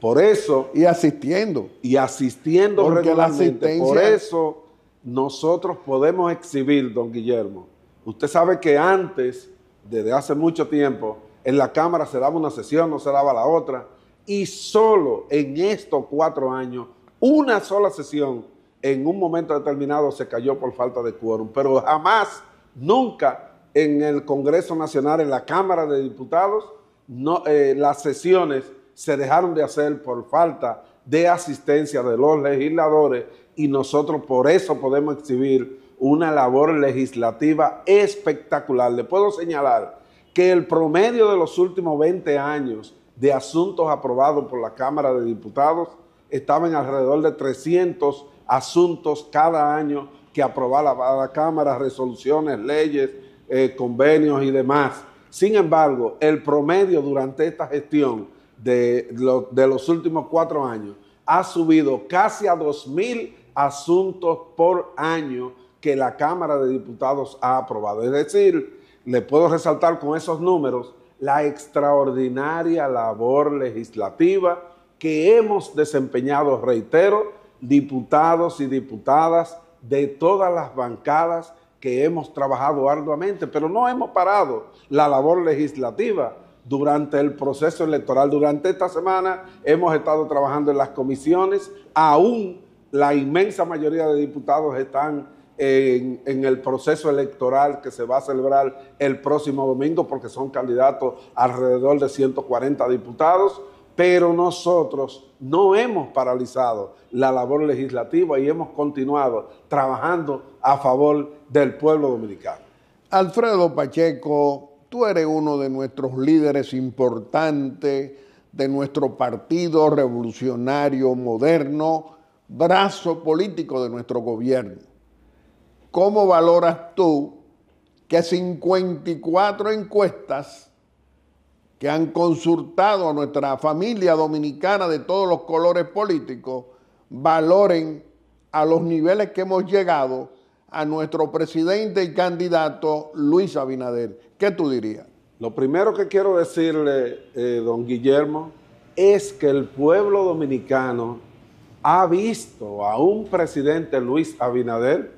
Por eso... Y asistiendo. Y asistiendo Porque regularmente. Por eso nosotros podemos exhibir, don Guillermo. Usted sabe que antes, desde hace mucho tiempo, en la Cámara se daba una sesión, no se daba la otra y solo en estos cuatro años, una sola sesión en un momento determinado se cayó por falta de quórum, pero jamás, nunca en el Congreso Nacional, en la Cámara de Diputados, no, eh, las sesiones se dejaron de hacer por falta de asistencia de los legisladores y nosotros por eso podemos exhibir una labor legislativa espectacular. Le puedo señalar que el promedio de los últimos 20 años de asuntos aprobados por la Cámara de Diputados, estaban alrededor de 300 asuntos cada año que aprobaba la Cámara, resoluciones, leyes, eh, convenios y demás. Sin embargo, el promedio durante esta gestión de, de los últimos cuatro años ha subido casi a 2.000 asuntos por año que la Cámara de Diputados ha aprobado. Es decir, le puedo resaltar con esos números la extraordinaria labor legislativa que hemos desempeñado, reitero, diputados y diputadas de todas las bancadas que hemos trabajado arduamente, pero no hemos parado la labor legislativa. Durante el proceso electoral, durante esta semana, hemos estado trabajando en las comisiones, aún la inmensa mayoría de diputados están en, el proceso electoral que se va a celebrar el próximo domingo, porque son candidatos alrededor de 140 diputados, pero nosotros no hemos paralizado la labor legislativa y hemos continuado trabajando a favor del pueblo dominicano. Alfredo Pacheco, tú eres uno de nuestros líderes importantes de nuestro partido revolucionario moderno, brazo político de nuestro gobierno ¿Cómo valoras tú que 54 encuestas que han consultado a nuestra familia dominicana de todos los colores políticos valoren a los niveles que hemos llegado a nuestro presidente y candidato Luis Abinader? ¿Qué tú dirías? Lo primero que quiero decirle, eh, don Guillermo, es que el pueblo dominicano ha visto a un presidente Luis Abinader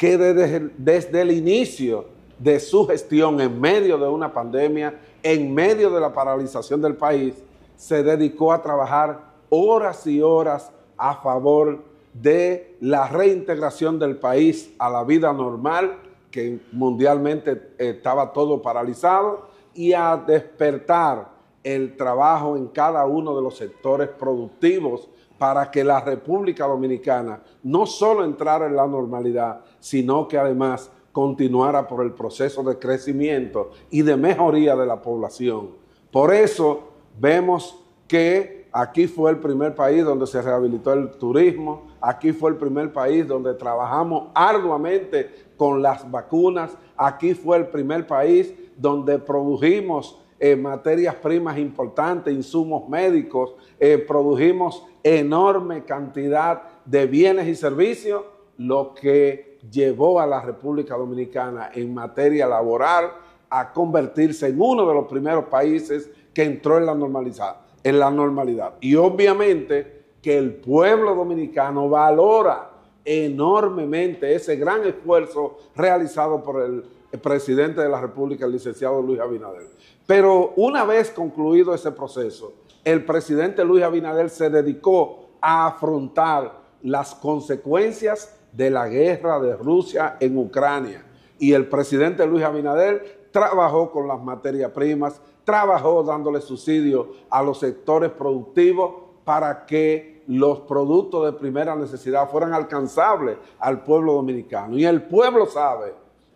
que desde el, inicio de su gestión en medio de una pandemia, en medio de la paralización del país, se dedicó a trabajar horas y horas a favor de la reintegración del país a la vida normal, que mundialmente estaba todo paralizado, y a despertar el trabajo en cada uno de los sectores productivos para que la República Dominicana no solo entrara en la normalidad, sino que además continuara por el proceso de crecimiento y de mejoría de la población. Por eso vemos que aquí fue el primer país donde se rehabilitó el turismo, aquí fue el primer país donde trabajamos arduamente con las vacunas, aquí fue el primer país donde produjimos eh, materias primas importantes, insumos médicos, eh, produjimos enorme cantidad de bienes y servicios, lo que llevó a la República Dominicana en materia laboral a convertirse en uno de los primeros países que entró en la normalidad. En la normalidad. Y obviamente que el pueblo dominicano valora enormemente ese gran esfuerzo realizado por el presidente de la República, el licenciado Luis Abinader. Pero una vez concluido ese proceso, el presidente Luis Abinader se dedicó a afrontar las consecuencias de la guerra de Rusia en Ucrania. Y el presidente Luis Abinader trabajó con las materias primas, trabajó dándole subsidio a los sectores productivos para que los productos de primera necesidad fueran alcanzables al pueblo dominicano. Y el pueblo sabe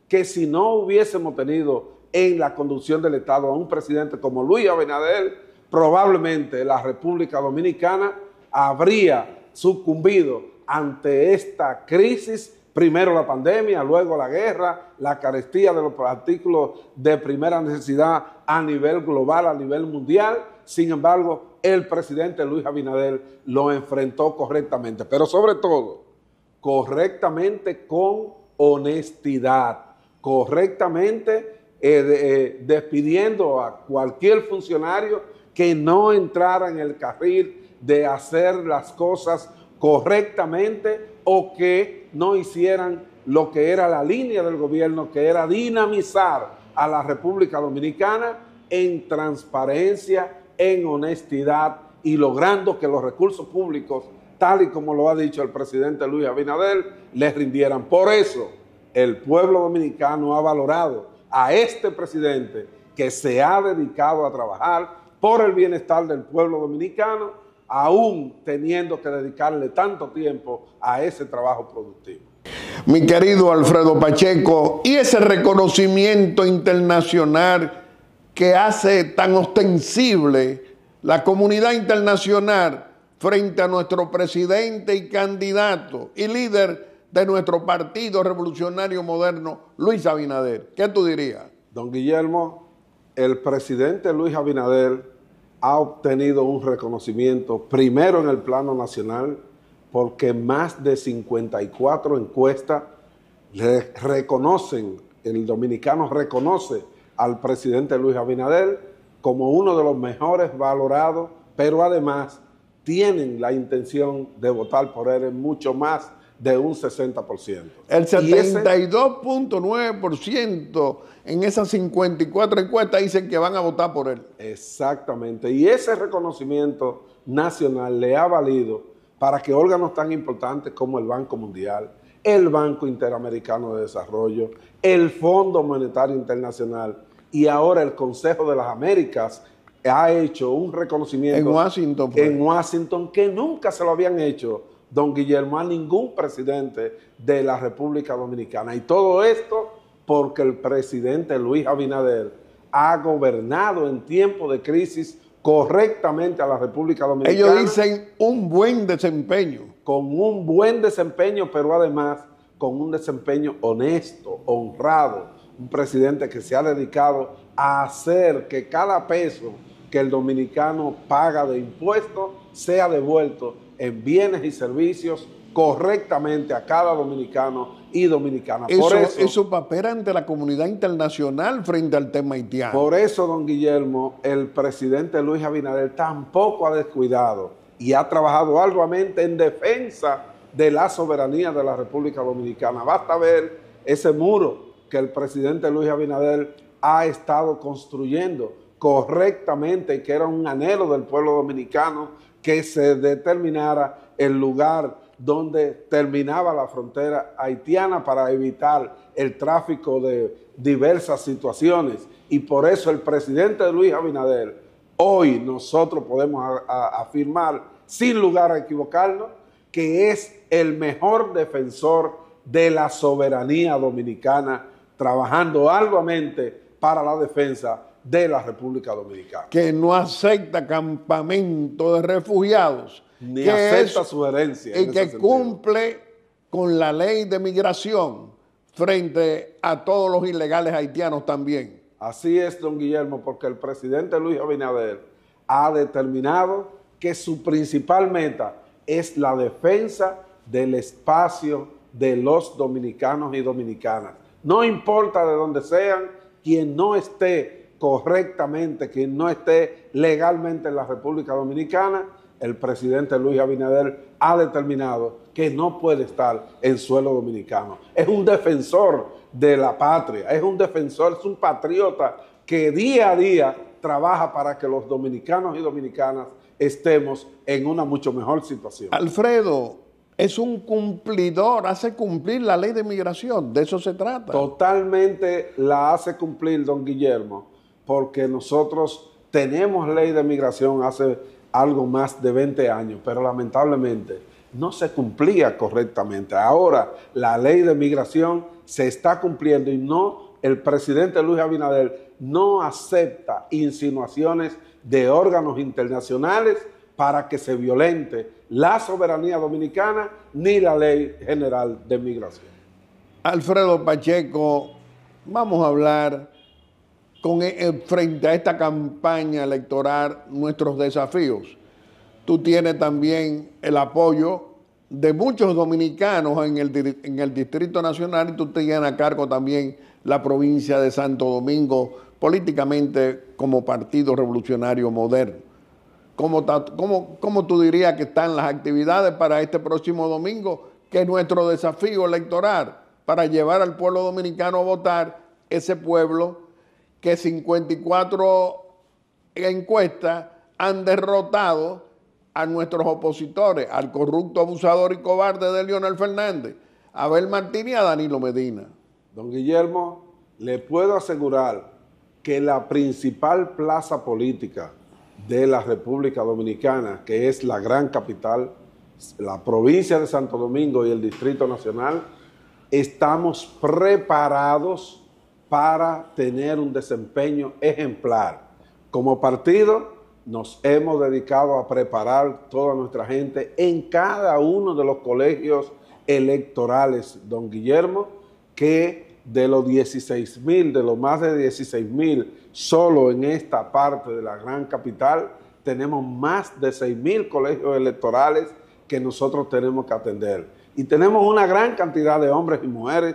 que si no hubiésemos tenido en la conducción del Estado a un presidente como Luis Abinader, probablemente la República Dominicana habría sucumbido ante esta crisis, primero la pandemia, luego la guerra, la carestía de los artículos de primera necesidad a nivel global, a nivel mundial. Sin embargo, el presidente Luis Abinader lo enfrentó correctamente, pero sobre todo, correctamente con honestidad correctamente, eh, eh, despidiendo a cualquier funcionario que no entrara en el carril de hacer las cosas correctamente o que no hicieran lo que era la línea del gobierno, que era dinamizar a la República Dominicana en transparencia, en honestidad y logrando que los recursos públicos, tal y como lo ha dicho el presidente Luis Abinader, les rindieran. Por eso, el pueblo dominicano ha valorado a este presidente que se ha dedicado a trabajar por el bienestar del pueblo dominicano, aún teniendo que dedicarle tanto tiempo a ese trabajo productivo. Mi querido Alfredo Pacheco, y ese reconocimiento internacional que hace tan ostensible la comunidad internacional frente a nuestro presidente y candidato y líder de nuestro Partido Revolucionario Moderno, Luis Abinader. ¿Qué tú dirías? Don Guillermo, el presidente Luis Abinader ha obtenido un reconocimiento primero en el plano nacional porque más de 54 encuestas le reconocen, el dominicano reconoce al presidente Luis Abinader como uno de los mejores valorados, pero además tienen la intención de votar por él mucho más de un 60%. El 72.9% en esas 54 encuestas dicen que van a votar por él. Exactamente. Y ese reconocimiento nacional le ha valido para que órganos tan importantes como el Banco Mundial, el Banco Interamericano de Desarrollo, el Fondo Monetario Internacional y ahora el Consejo de las Américas ha hecho un reconocimiento en Washington, en Washington que nunca se lo habían hecho don Guillermo a ningún presidente de la República Dominicana. Y todo esto porque el presidente Luis Abinader ha gobernado en tiempo de crisis correctamente a la República Dominicana. Ellos dicen un buen desempeño. Con un buen desempeño, pero además con un desempeño honesto, honrado, un presidente que se ha dedicado a hacer que cada peso que el dominicano paga de impuestos sea devuelto en bienes y servicios correctamente a cada dominicano y dominicana. Eso, por eso, eso ante la comunidad internacional frente al tema haitiano. Por eso, don Guillermo, el presidente Luis Abinader tampoco ha descuidado y ha trabajado arduamente en defensa de la soberanía de la República Dominicana. Basta ver ese muro que el presidente Luis Abinader ha estado construyendo correctamente, que era un anhelo del pueblo dominicano que se determinara el lugar donde terminaba la frontera haitiana para evitar el tráfico de diversas situaciones. Y por eso el presidente Luis Abinader, hoy nosotros podemos afirmar, sin lugar a equivocarnos, que es el mejor defensor de la soberanía dominicana, trabajando arduamente para la defensa de la República Dominicana. Que no acepta campamento de refugiados. Ni que acepta su sugerencias. Y que cumple con la ley de migración frente a todos los ilegales haitianos también. Así es, don Guillermo, porque el presidente Luis Abinader ha determinado que su principal meta es la defensa del espacio de los dominicanos y dominicanas. No importa de dónde sean, quien no esté correctamente quien no esté legalmente en la República Dominicana, el presidente Luis Abinader ha determinado que no puede estar en suelo dominicano. Es un defensor de la patria, es un defensor, es un patriota que día a día trabaja para que los dominicanos y dominicanas estemos en una mucho mejor situación. Alfredo, es un cumplidor, hace cumplir la ley de migración, de eso se trata. Totalmente la hace cumplir, don Guillermo porque nosotros tenemos ley de migración hace algo más de 20 años, pero lamentablemente no se cumplía correctamente. Ahora la ley de migración se está cumpliendo y no el presidente Luis Abinader no acepta insinuaciones de órganos internacionales para que se violente la soberanía dominicana ni la ley general de migración. Alfredo Pacheco, vamos a hablar con, e, eh, frente a esta campaña electoral nuestros desafíos. Tú tienes también el apoyo de muchos dominicanos en el, Distrito Nacional y tú tienes a cargo también la provincia de Santo Domingo políticamente como Partido Revolucionario Moderno. ¿Cómo, cómo tú dirías que están las actividades para este próximo domingo, que es nuestro desafío electoral para llevar al pueblo dominicano a votar ese pueblo? que 54 encuestas han derrotado a nuestros opositores, al corrupto abusador y cobarde de Leonel Fernández, a Abel Martínez y a Danilo Medina. Don Guillermo, le puedo asegurar que la principal plaza política de la República Dominicana, que es la gran capital, la provincia de Santo Domingo y el Distrito Nacional, estamos preparados para tener un desempeño ejemplar. Como partido nos hemos dedicado a preparar toda nuestra gente en cada uno de los colegios electorales, don Guillermo, que de los 16 mil, de los más de 16 mil, solo en esta parte de la gran capital, tenemos más de 6 mil colegios electorales que nosotros tenemos que atender. Y tenemos una gran cantidad de hombres y mujeres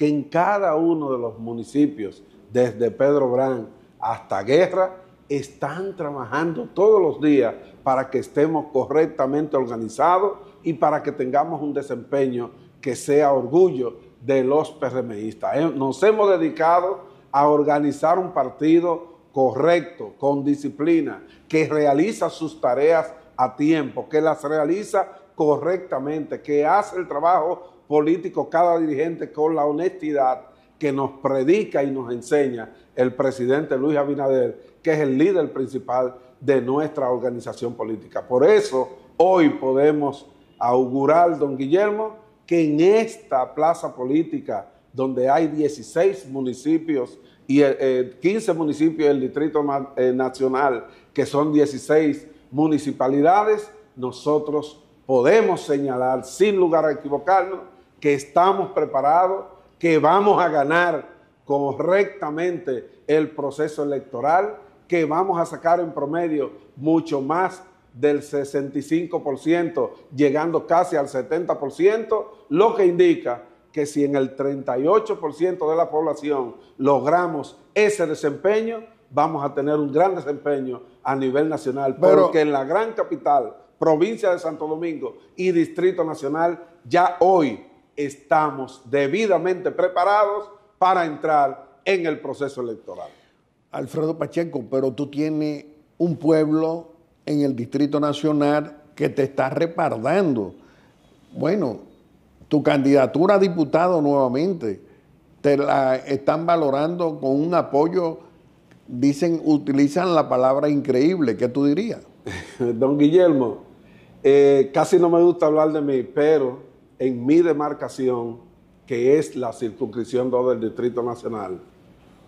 que en cada uno de los municipios, desde Pedro Brán hasta Guerra, están trabajando todos los días para que estemos correctamente organizados y para que tengamos un desempeño que sea orgullo de los PRMistas. Eh, nos hemos dedicado a organizar un partido correcto, con disciplina, que realiza sus tareas a tiempo, que las realiza correctamente, que hace el trabajo Político cada dirigente con la honestidad que nos predica y nos enseña el presidente Luis Abinader, que es el líder principal de nuestra organización política. Por eso hoy podemos augurar, don Guillermo, que en esta plaza política, donde hay 16 municipios y 15 eh, eh, municipios del Distrito eh, Nacional, que son 16 municipalidades, nosotros podemos señalar, sin lugar a equivocarnos, que estamos preparados, que vamos a ganar correctamente el proceso electoral, que vamos a sacar en promedio mucho más del 65%, llegando casi al 70%, lo que indica que si en el 38% de la población logramos ese desempeño, vamos a tener un gran desempeño a nivel nacional, Pero, porque en la gran capital, provincia de Santo Domingo y Distrito Nacional, ya hoy estamos debidamente preparados para entrar en el proceso electoral. Alfredo Pacheco, pero tú tienes un pueblo en el Distrito Nacional que te está repardando. Bueno, tu candidatura a diputado nuevamente te la están valorando con un apoyo, dicen, utilizan la palabra increíble. ¿Qué tú dirías? Don Guillermo, eh, casi no me gusta hablar de mí, pero en mi demarcación, que es la circunscripción 2 del Distrito Nacional,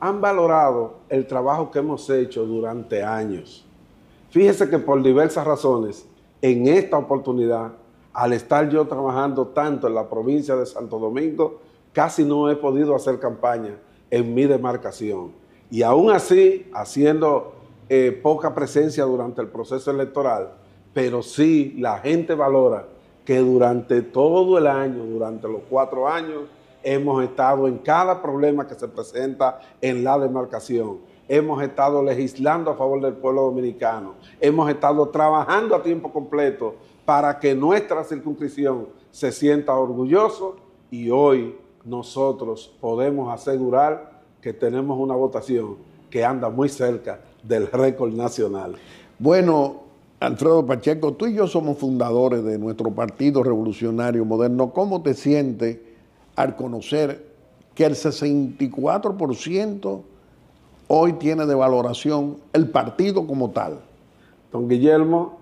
han valorado el trabajo que hemos hecho durante años. Fíjese que por diversas razones, en esta oportunidad, al estar yo trabajando tanto en la provincia de Santo Domingo, casi no he podido hacer campaña en mi demarcación. Y aún así, haciendo eh, poca presencia durante el proceso electoral, pero sí la gente valora que durante todo el año, durante los cuatro años, hemos estado en cada problema que se presenta en la demarcación hemos estado legislando a favor del pueblo dominicano, hemos estado trabajando a tiempo completo para que nuestra circunscripción se sienta orgulloso y hoy nosotros podemos asegurar que tenemos una votación que anda muy cerca del récord nacional. Bueno, Alfredo Pacheco, tú y yo somos fundadores de nuestro Partido Revolucionario Moderno. ¿Cómo te sientes al conocer que el 64% hoy tiene de valoración el partido como tal? Don Guillermo,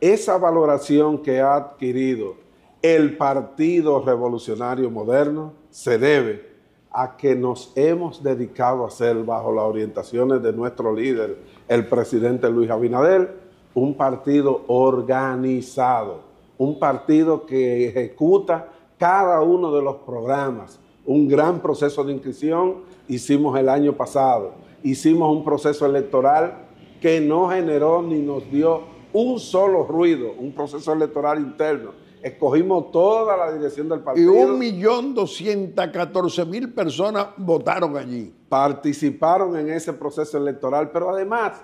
esa valoración que ha adquirido el Partido Revolucionario Moderno se debe a que nos hemos dedicado a ser, bajo las orientaciones de nuestro líder, el presidente Luis Abinader, un partido organizado, un partido que ejecuta cada uno de los programas. Un gran proceso de inscripción hicimos el año pasado. Hicimos un proceso electoral que no generó ni nos dio un solo ruido, un proceso electoral interno. Escogimos toda la dirección del partido. Y un millón mil personas votaron allí. Participaron en ese proceso electoral, pero además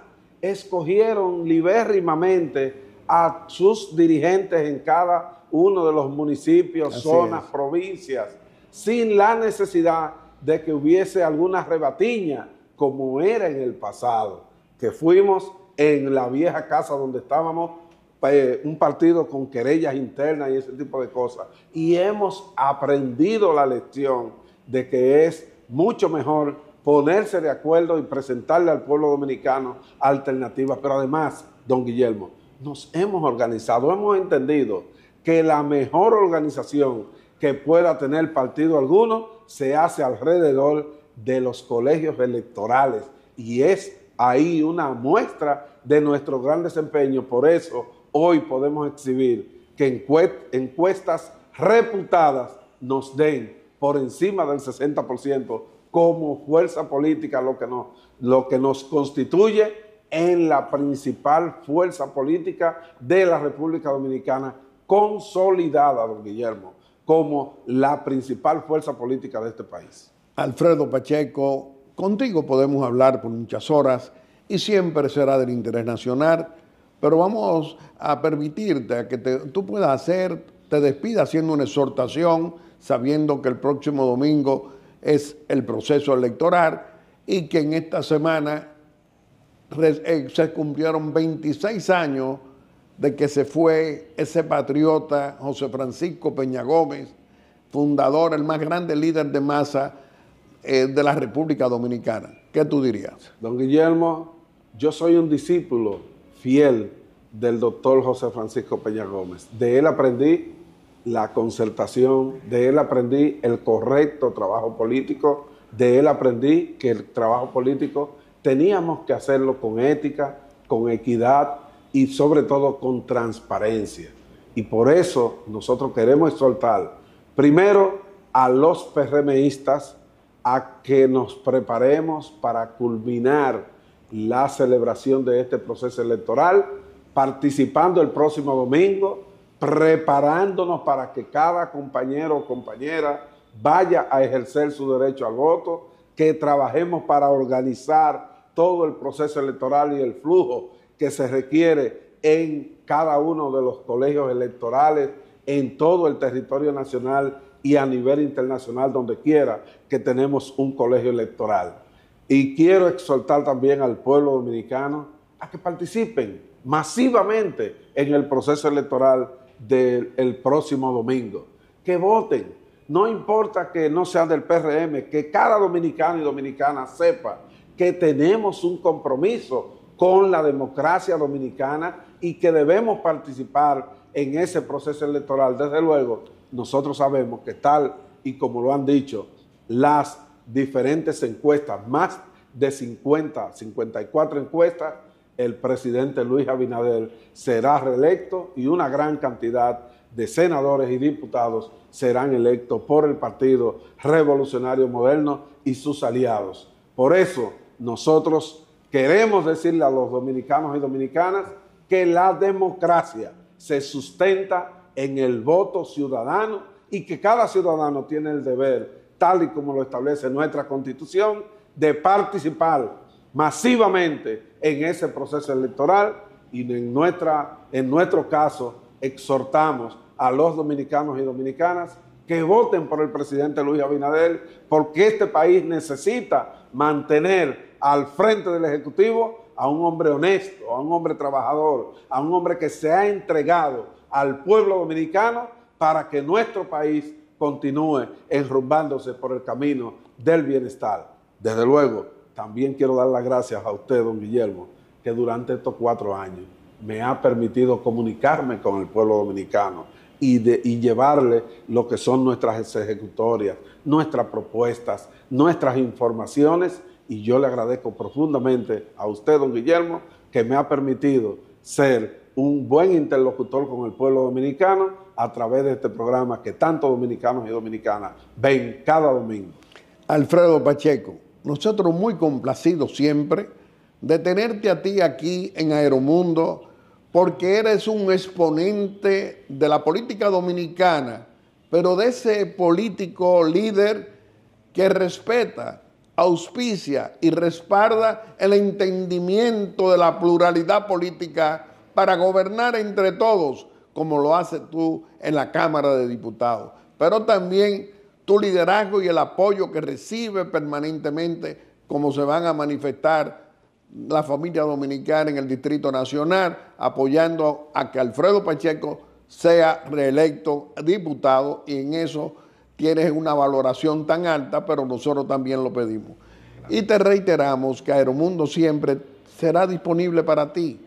escogieron libérrimamente a sus dirigentes en cada uno de los municipios, zonas, provincias, sin la necesidad de que hubiese alguna rebatiña como era en el pasado, que fuimos en la vieja casa donde estábamos eh, un partido con querellas internas y ese tipo de cosas. Y hemos aprendido la lección de que es mucho mejor ponerse de acuerdo y presentarle al pueblo dominicano alternativas. Pero además, don Guillermo, nos hemos organizado, hemos entendido que la mejor organización que pueda tener partido alguno se hace alrededor de los colegios electorales y es ahí una muestra de nuestro gran desempeño. Por eso hoy podemos exhibir que encuestas reputadas nos den por encima del 60% como fuerza política, lo que nos, lo que nos constituye en la principal fuerza política de la República Dominicana, consolidada, don Guillermo, como la principal fuerza política de este país. Alfredo Pacheco, contigo podemos hablar por muchas horas y siempre será del interés nacional, pero vamos a permitirte que tú puedas hacer, te despida haciendo una exhortación, sabiendo que el próximo domingo es el proceso electoral y que en esta semana eh, se cumplieron 26 años de que se fue ese patriota José Francisco Peña Gómez, fundador, el más grande líder de masa eh, de la República Dominicana. ¿Qué tú dirías? Don Guillermo, yo soy un discípulo fiel del doctor José Francisco Peña Gómez. De él aprendí la concertación, de él aprendí el correcto trabajo político, de él aprendí que el trabajo político teníamos que hacerlo con ética, con equidad y sobre todo con transparencia. Y por eso nosotros queremos exhortar, primero, a los PRMistas a que nos preparemos para culminar la celebración de este proceso electoral, participando el próximo domingo preparándonos para que cada compañero o compañera vaya a ejercer su derecho al voto, que trabajemos para organizar todo el proceso electoral y el flujo que se requiere en cada uno de los colegios electorales en todo el territorio nacional y a nivel internacional, donde quiera que tenemos un colegio electoral. Y quiero exhortar también al pueblo dominicano a que participen masivamente en el proceso electoral del próximo domingo. Que voten, no importa que no sean del PRM, que cada dominicano y dominicana sepa que tenemos un compromiso con la democracia dominicana y que debemos participar en ese proceso electoral. Desde luego, nosotros sabemos que tal y como lo han dicho las diferentes encuestas, más de 50, 54 encuestas, el presidente Luis Abinader será reelecto y una gran cantidad de senadores y diputados serán electos por el Partido Revolucionario Moderno y sus aliados. Por eso nosotros queremos decirle a los dominicanos y dominicanas que la democracia se sustenta en el voto ciudadano y que cada ciudadano tiene el deber, tal y como lo establece nuestra constitución, de participar masivamente en ese proceso electoral y en, nuestra, en nuestro caso exhortamos a los dominicanos y dominicanas que voten por el presidente Luis Abinader, porque este país necesita mantener al frente del Ejecutivo a un hombre honesto, a un hombre trabajador, a un hombre que se ha entregado al pueblo dominicano para que nuestro país continúe enrumbándose por el camino del bienestar. Desde luego, también quiero dar las gracias a usted, don Guillermo, que durante estos cuatro años me ha permitido comunicarme con el pueblo dominicano y, llevarle lo que son nuestras ejecutorias, nuestras propuestas, nuestras informaciones. Y yo le agradezco profundamente a usted, don Guillermo, que me ha permitido ser un buen interlocutor con el pueblo dominicano a través de este programa que tantos dominicanos y dominicanas ven cada domingo. Alfredo Pacheco. Nosotros muy complacidos siempre de tenerte a ti aquí en Aeromundo, porque eres un exponente de la política dominicana, pero de ese político líder que respeta, auspicia y respalda el entendimiento de la pluralidad política para gobernar entre todos, como lo haces tú en la Cámara de Diputados, pero también tu liderazgo y el apoyo que recibe permanentemente, como se van a manifestar la familia dominicana en el Distrito Nacional, apoyando a que Alfredo Pacheco sea reelecto diputado y en eso tienes una valoración tan alta, pero nosotros también lo pedimos. Y te reiteramos que Aeromundo siempre será disponible para ti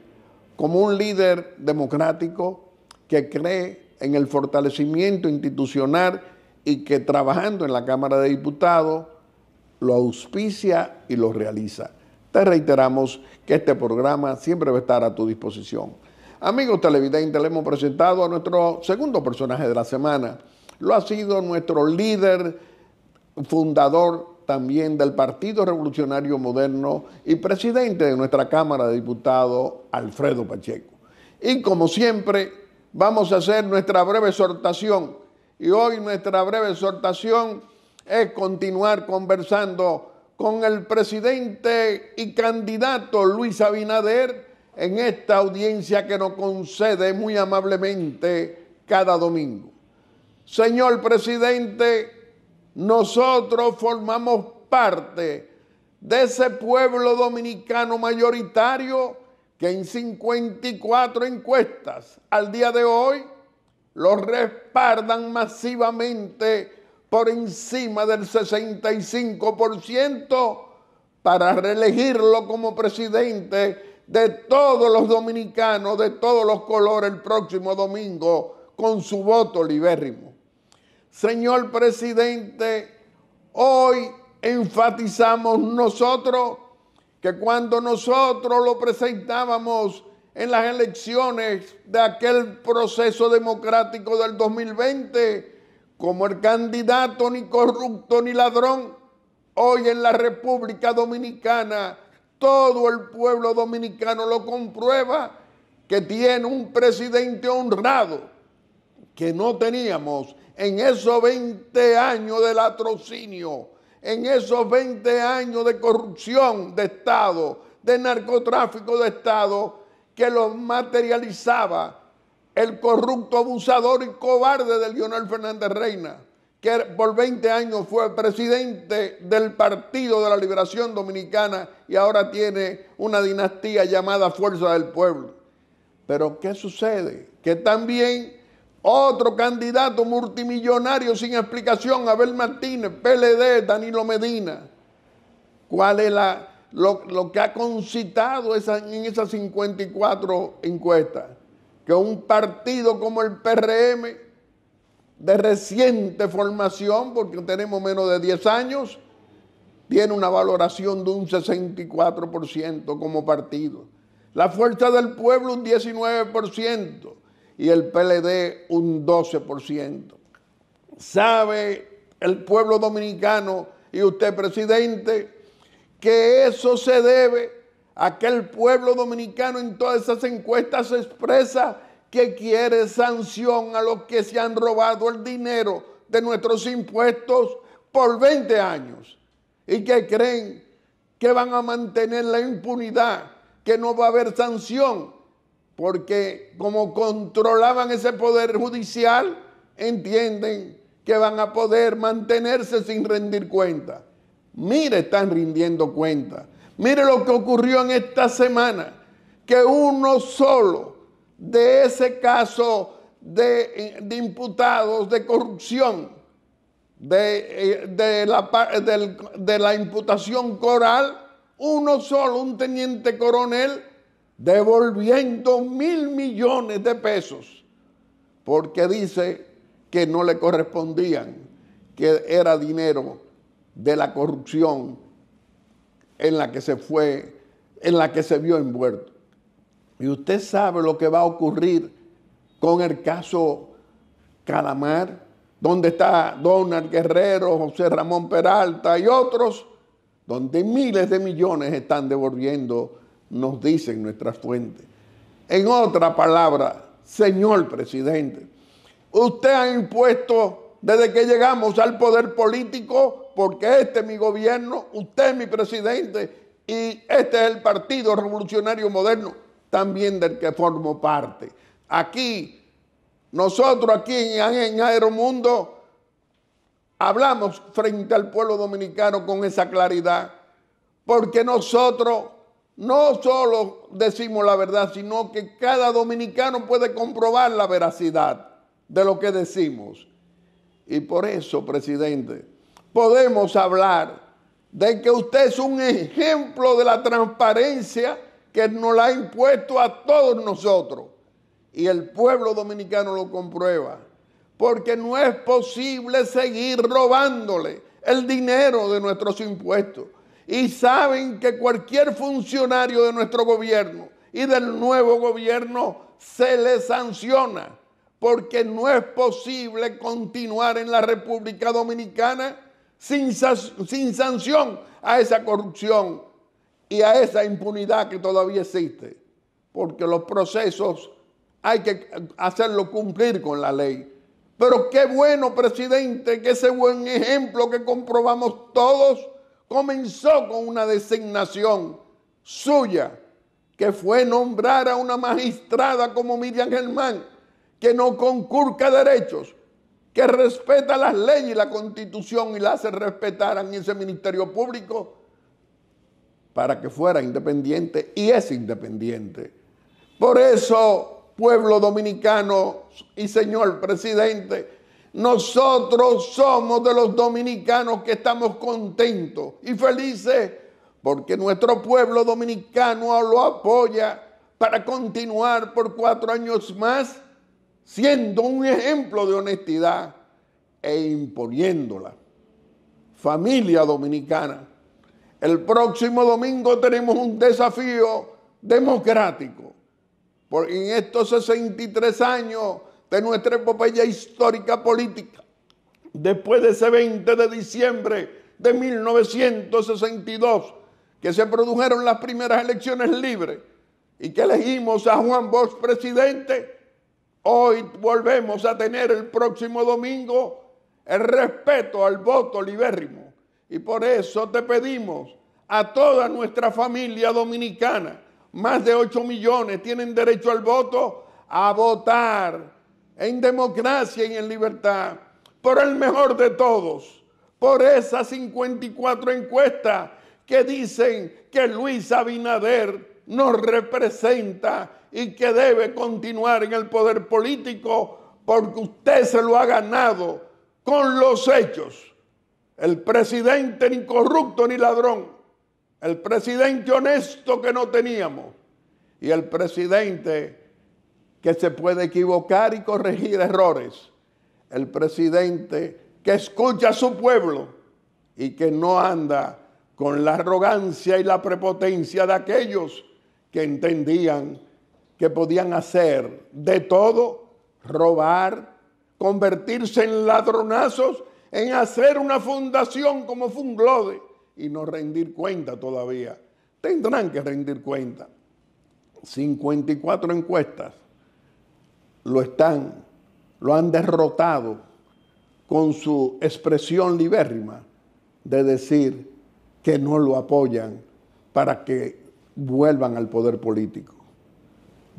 como un líder democrático que cree en el fortalecimiento institucional y que trabajando en la Cámara de Diputados lo auspicia y lo realiza. Te reiteramos que este programa siempre va a estar a tu disposición. Amigos televidentes, le hemos presentado a nuestro segundo personaje de la semana. Lo ha sido nuestro líder, fundador también del Partido Revolucionario Moderno y presidente de nuestra Cámara de Diputados, Alfredo Pacheco. Y como siempre, vamos a hacer nuestra breve exhortación y hoy nuestra breve exhortación es continuar conversando con el presidente y candidato Luis Abinader en esta audiencia que nos concede muy amablemente cada domingo. Señor presidente, nosotros formamos parte de ese pueblo dominicano mayoritario que en 54 encuestas al día de hoy lo respaldan masivamente por encima del 65% para reelegirlo como presidente de todos los dominicanos, de todos los colores el próximo domingo con su voto libérrimo. Señor presidente, hoy enfatizamos nosotros que cuando nosotros lo presentábamos en las elecciones de aquel proceso democrático del 2020 como el candidato ni corrupto ni ladrón. Hoy en la República Dominicana todo el pueblo dominicano lo comprueba que tiene un presidente honrado que no teníamos en esos 20 años de latrocinio, en esos 20 años de corrupción de Estado, de narcotráfico de Estado, que lo materializaba el corrupto abusador y cobarde de Leonel Fernández Reina, que por 20 años fue presidente del Partido de la Liberación Dominicana y ahora tiene una dinastía llamada Fuerza del Pueblo. Pero ¿qué sucede? Que también otro candidato multimillonario sin explicación, Abel Martínez, PLD, Danilo Medina. ¿Cuál es la, lo, que ha concitado en esas 54 encuestas, que un partido como el PRM, de reciente formación, porque tenemos menos de 10 años, tiene una valoración de un 64% como partido. La Fuerza del Pueblo un 19% y el PLD un 12%. ¿Sabe el pueblo dominicano y usted, presidente, que eso se debe a que el pueblo dominicano en todas esas encuestas expresa que quiere sanción a los que se han robado el dinero de nuestros impuestos por 20 años y que creen que van a mantener la impunidad, que no va a haber sanción, porque como controlaban ese poder judicial, entienden que van a poder mantenerse sin rendir cuenta. Mire, están rindiendo cuenta. Mire lo que ocurrió en esta semana, que uno solo de ese caso de, eh, imputados de corrupción, de, eh, la, de la imputación coral, uno solo, un teniente coronel, devolviendo mil millones de pesos, porque dice que no le correspondían, que era dinero de la corrupción en la que se fue, en la que se vio envuelto. Y usted sabe lo que va a ocurrir con el caso Calamar, donde está Donald Guerrero, José Ramón Peralta y otros, donde miles de millones están devolviendo, nos dicen nuestras fuentes. En otra palabra, señor presidente, usted ha impuesto desde que llegamos al poder político, porque este es mi gobierno, usted es mi presidente y este es el Partido Revolucionario Moderno, también del que formo parte. Aquí, nosotros aquí en Aeromundo, hablamos frente al pueblo dominicano con esa claridad, porque nosotros no solo decimos la verdad, sino que cada dominicano puede comprobar la veracidad de lo que decimos. Y por eso, presidente, podemos hablar de que usted es un ejemplo de la transparencia que nos la ha impuesto a todos nosotros. Y el pueblo dominicano lo comprueba, porque no es posible seguir robándole el dinero de nuestros impuestos. Y saben que cualquier funcionario de nuestro gobierno y del nuevo gobierno se le sanciona porque no es posible continuar en la República Dominicana sin, sin, sanción a esa corrupción y a esa impunidad que todavía existe, porque los procesos hay que hacerlo cumplir con la ley. Pero qué bueno, presidente, que ese buen ejemplo que comprobamos todos comenzó con una designación suya, que fue nombrar a una magistrada como Miriam Germán que no concurca derechos, que respeta las leyes y la constitución y la hace respetar en ese ministerio público para que fuera independiente y es independiente. Por eso, pueblo dominicano y señor presidente, nosotros somos de los dominicanos que estamos contentos y felices porque nuestro pueblo dominicano lo apoya para continuar por cuatro años más siendo un ejemplo de honestidad e imponiéndola. Familia dominicana, el próximo domingo tenemos un desafío democrático. Porque en estos 63 años de nuestra epopeya histórica política, después de ese 20 de diciembre de 1962, que se produjeron las primeras elecciones libres y que elegimos a Juan Bosch presidente, Hoy volvemos a tener el próximo domingo el respeto al voto libérrimo. Y por eso te pedimos a toda nuestra familia dominicana, más de 8 millones tienen derecho al voto, a votar en democracia y en libertad, por el mejor de todos, por esas 54 encuestas que dicen que Luis Abinader nos representa y que debe continuar en el poder político porque usted se lo ha ganado con los hechos. El presidente ni corrupto ni ladrón, el presidente honesto que no teníamos y el presidente que se puede equivocar y corregir errores, el presidente que escucha a su pueblo y que no anda con la arrogancia y la prepotencia de aquellos que entendían que podían hacer de todo, robar, convertirse en ladronazos, en hacer una fundación como Funglode y no rendir cuenta todavía. Tendrán que rendir cuenta. 54 encuestas lo están, lo han derrotado con su expresión libérrima de decir que no lo apoyan para que vuelvan al poder político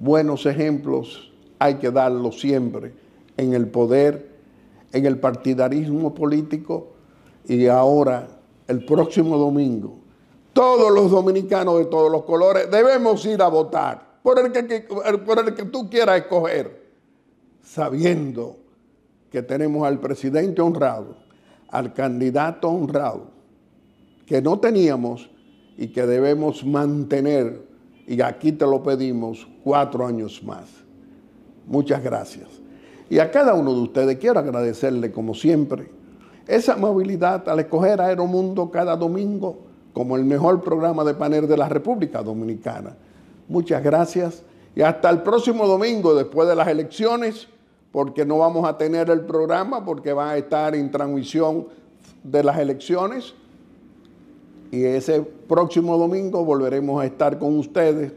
buenos ejemplos hay que darlos siempre en el poder, en el partidarismo político y ahora, el próximo domingo, todos los dominicanos de todos los colores debemos ir a votar por el que, por el que tú quieras escoger, sabiendo que tenemos al presidente honrado, al candidato honrado, que no teníamos y que debemos mantener y aquí te lo pedimos cuatro años más. Muchas gracias. Y a cada uno de ustedes quiero agradecerle, como siempre, esa amabilidad al escoger Aeromundo cada domingo como el mejor programa de panel de la República Dominicana. Muchas gracias y hasta el próximo domingo después de las elecciones, porque no vamos a tener el programa, porque va a estar en transmisión de las elecciones y ese próximo domingo volveremos a estar con ustedes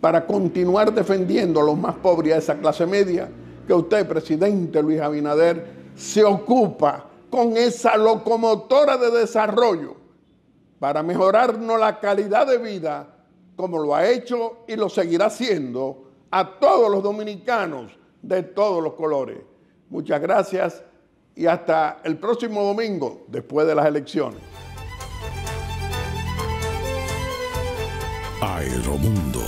para continuar defendiendo a los más pobres y a esa clase media que usted, presidente Luis Abinader, se ocupa con esa locomotora de desarrollo para mejorarnos la calidad de vida como lo ha hecho y lo seguirá haciendo a todos los dominicanos de todos los colores. Muchas gracias y hasta el próximo domingo después de las elecciones. Aeromundo.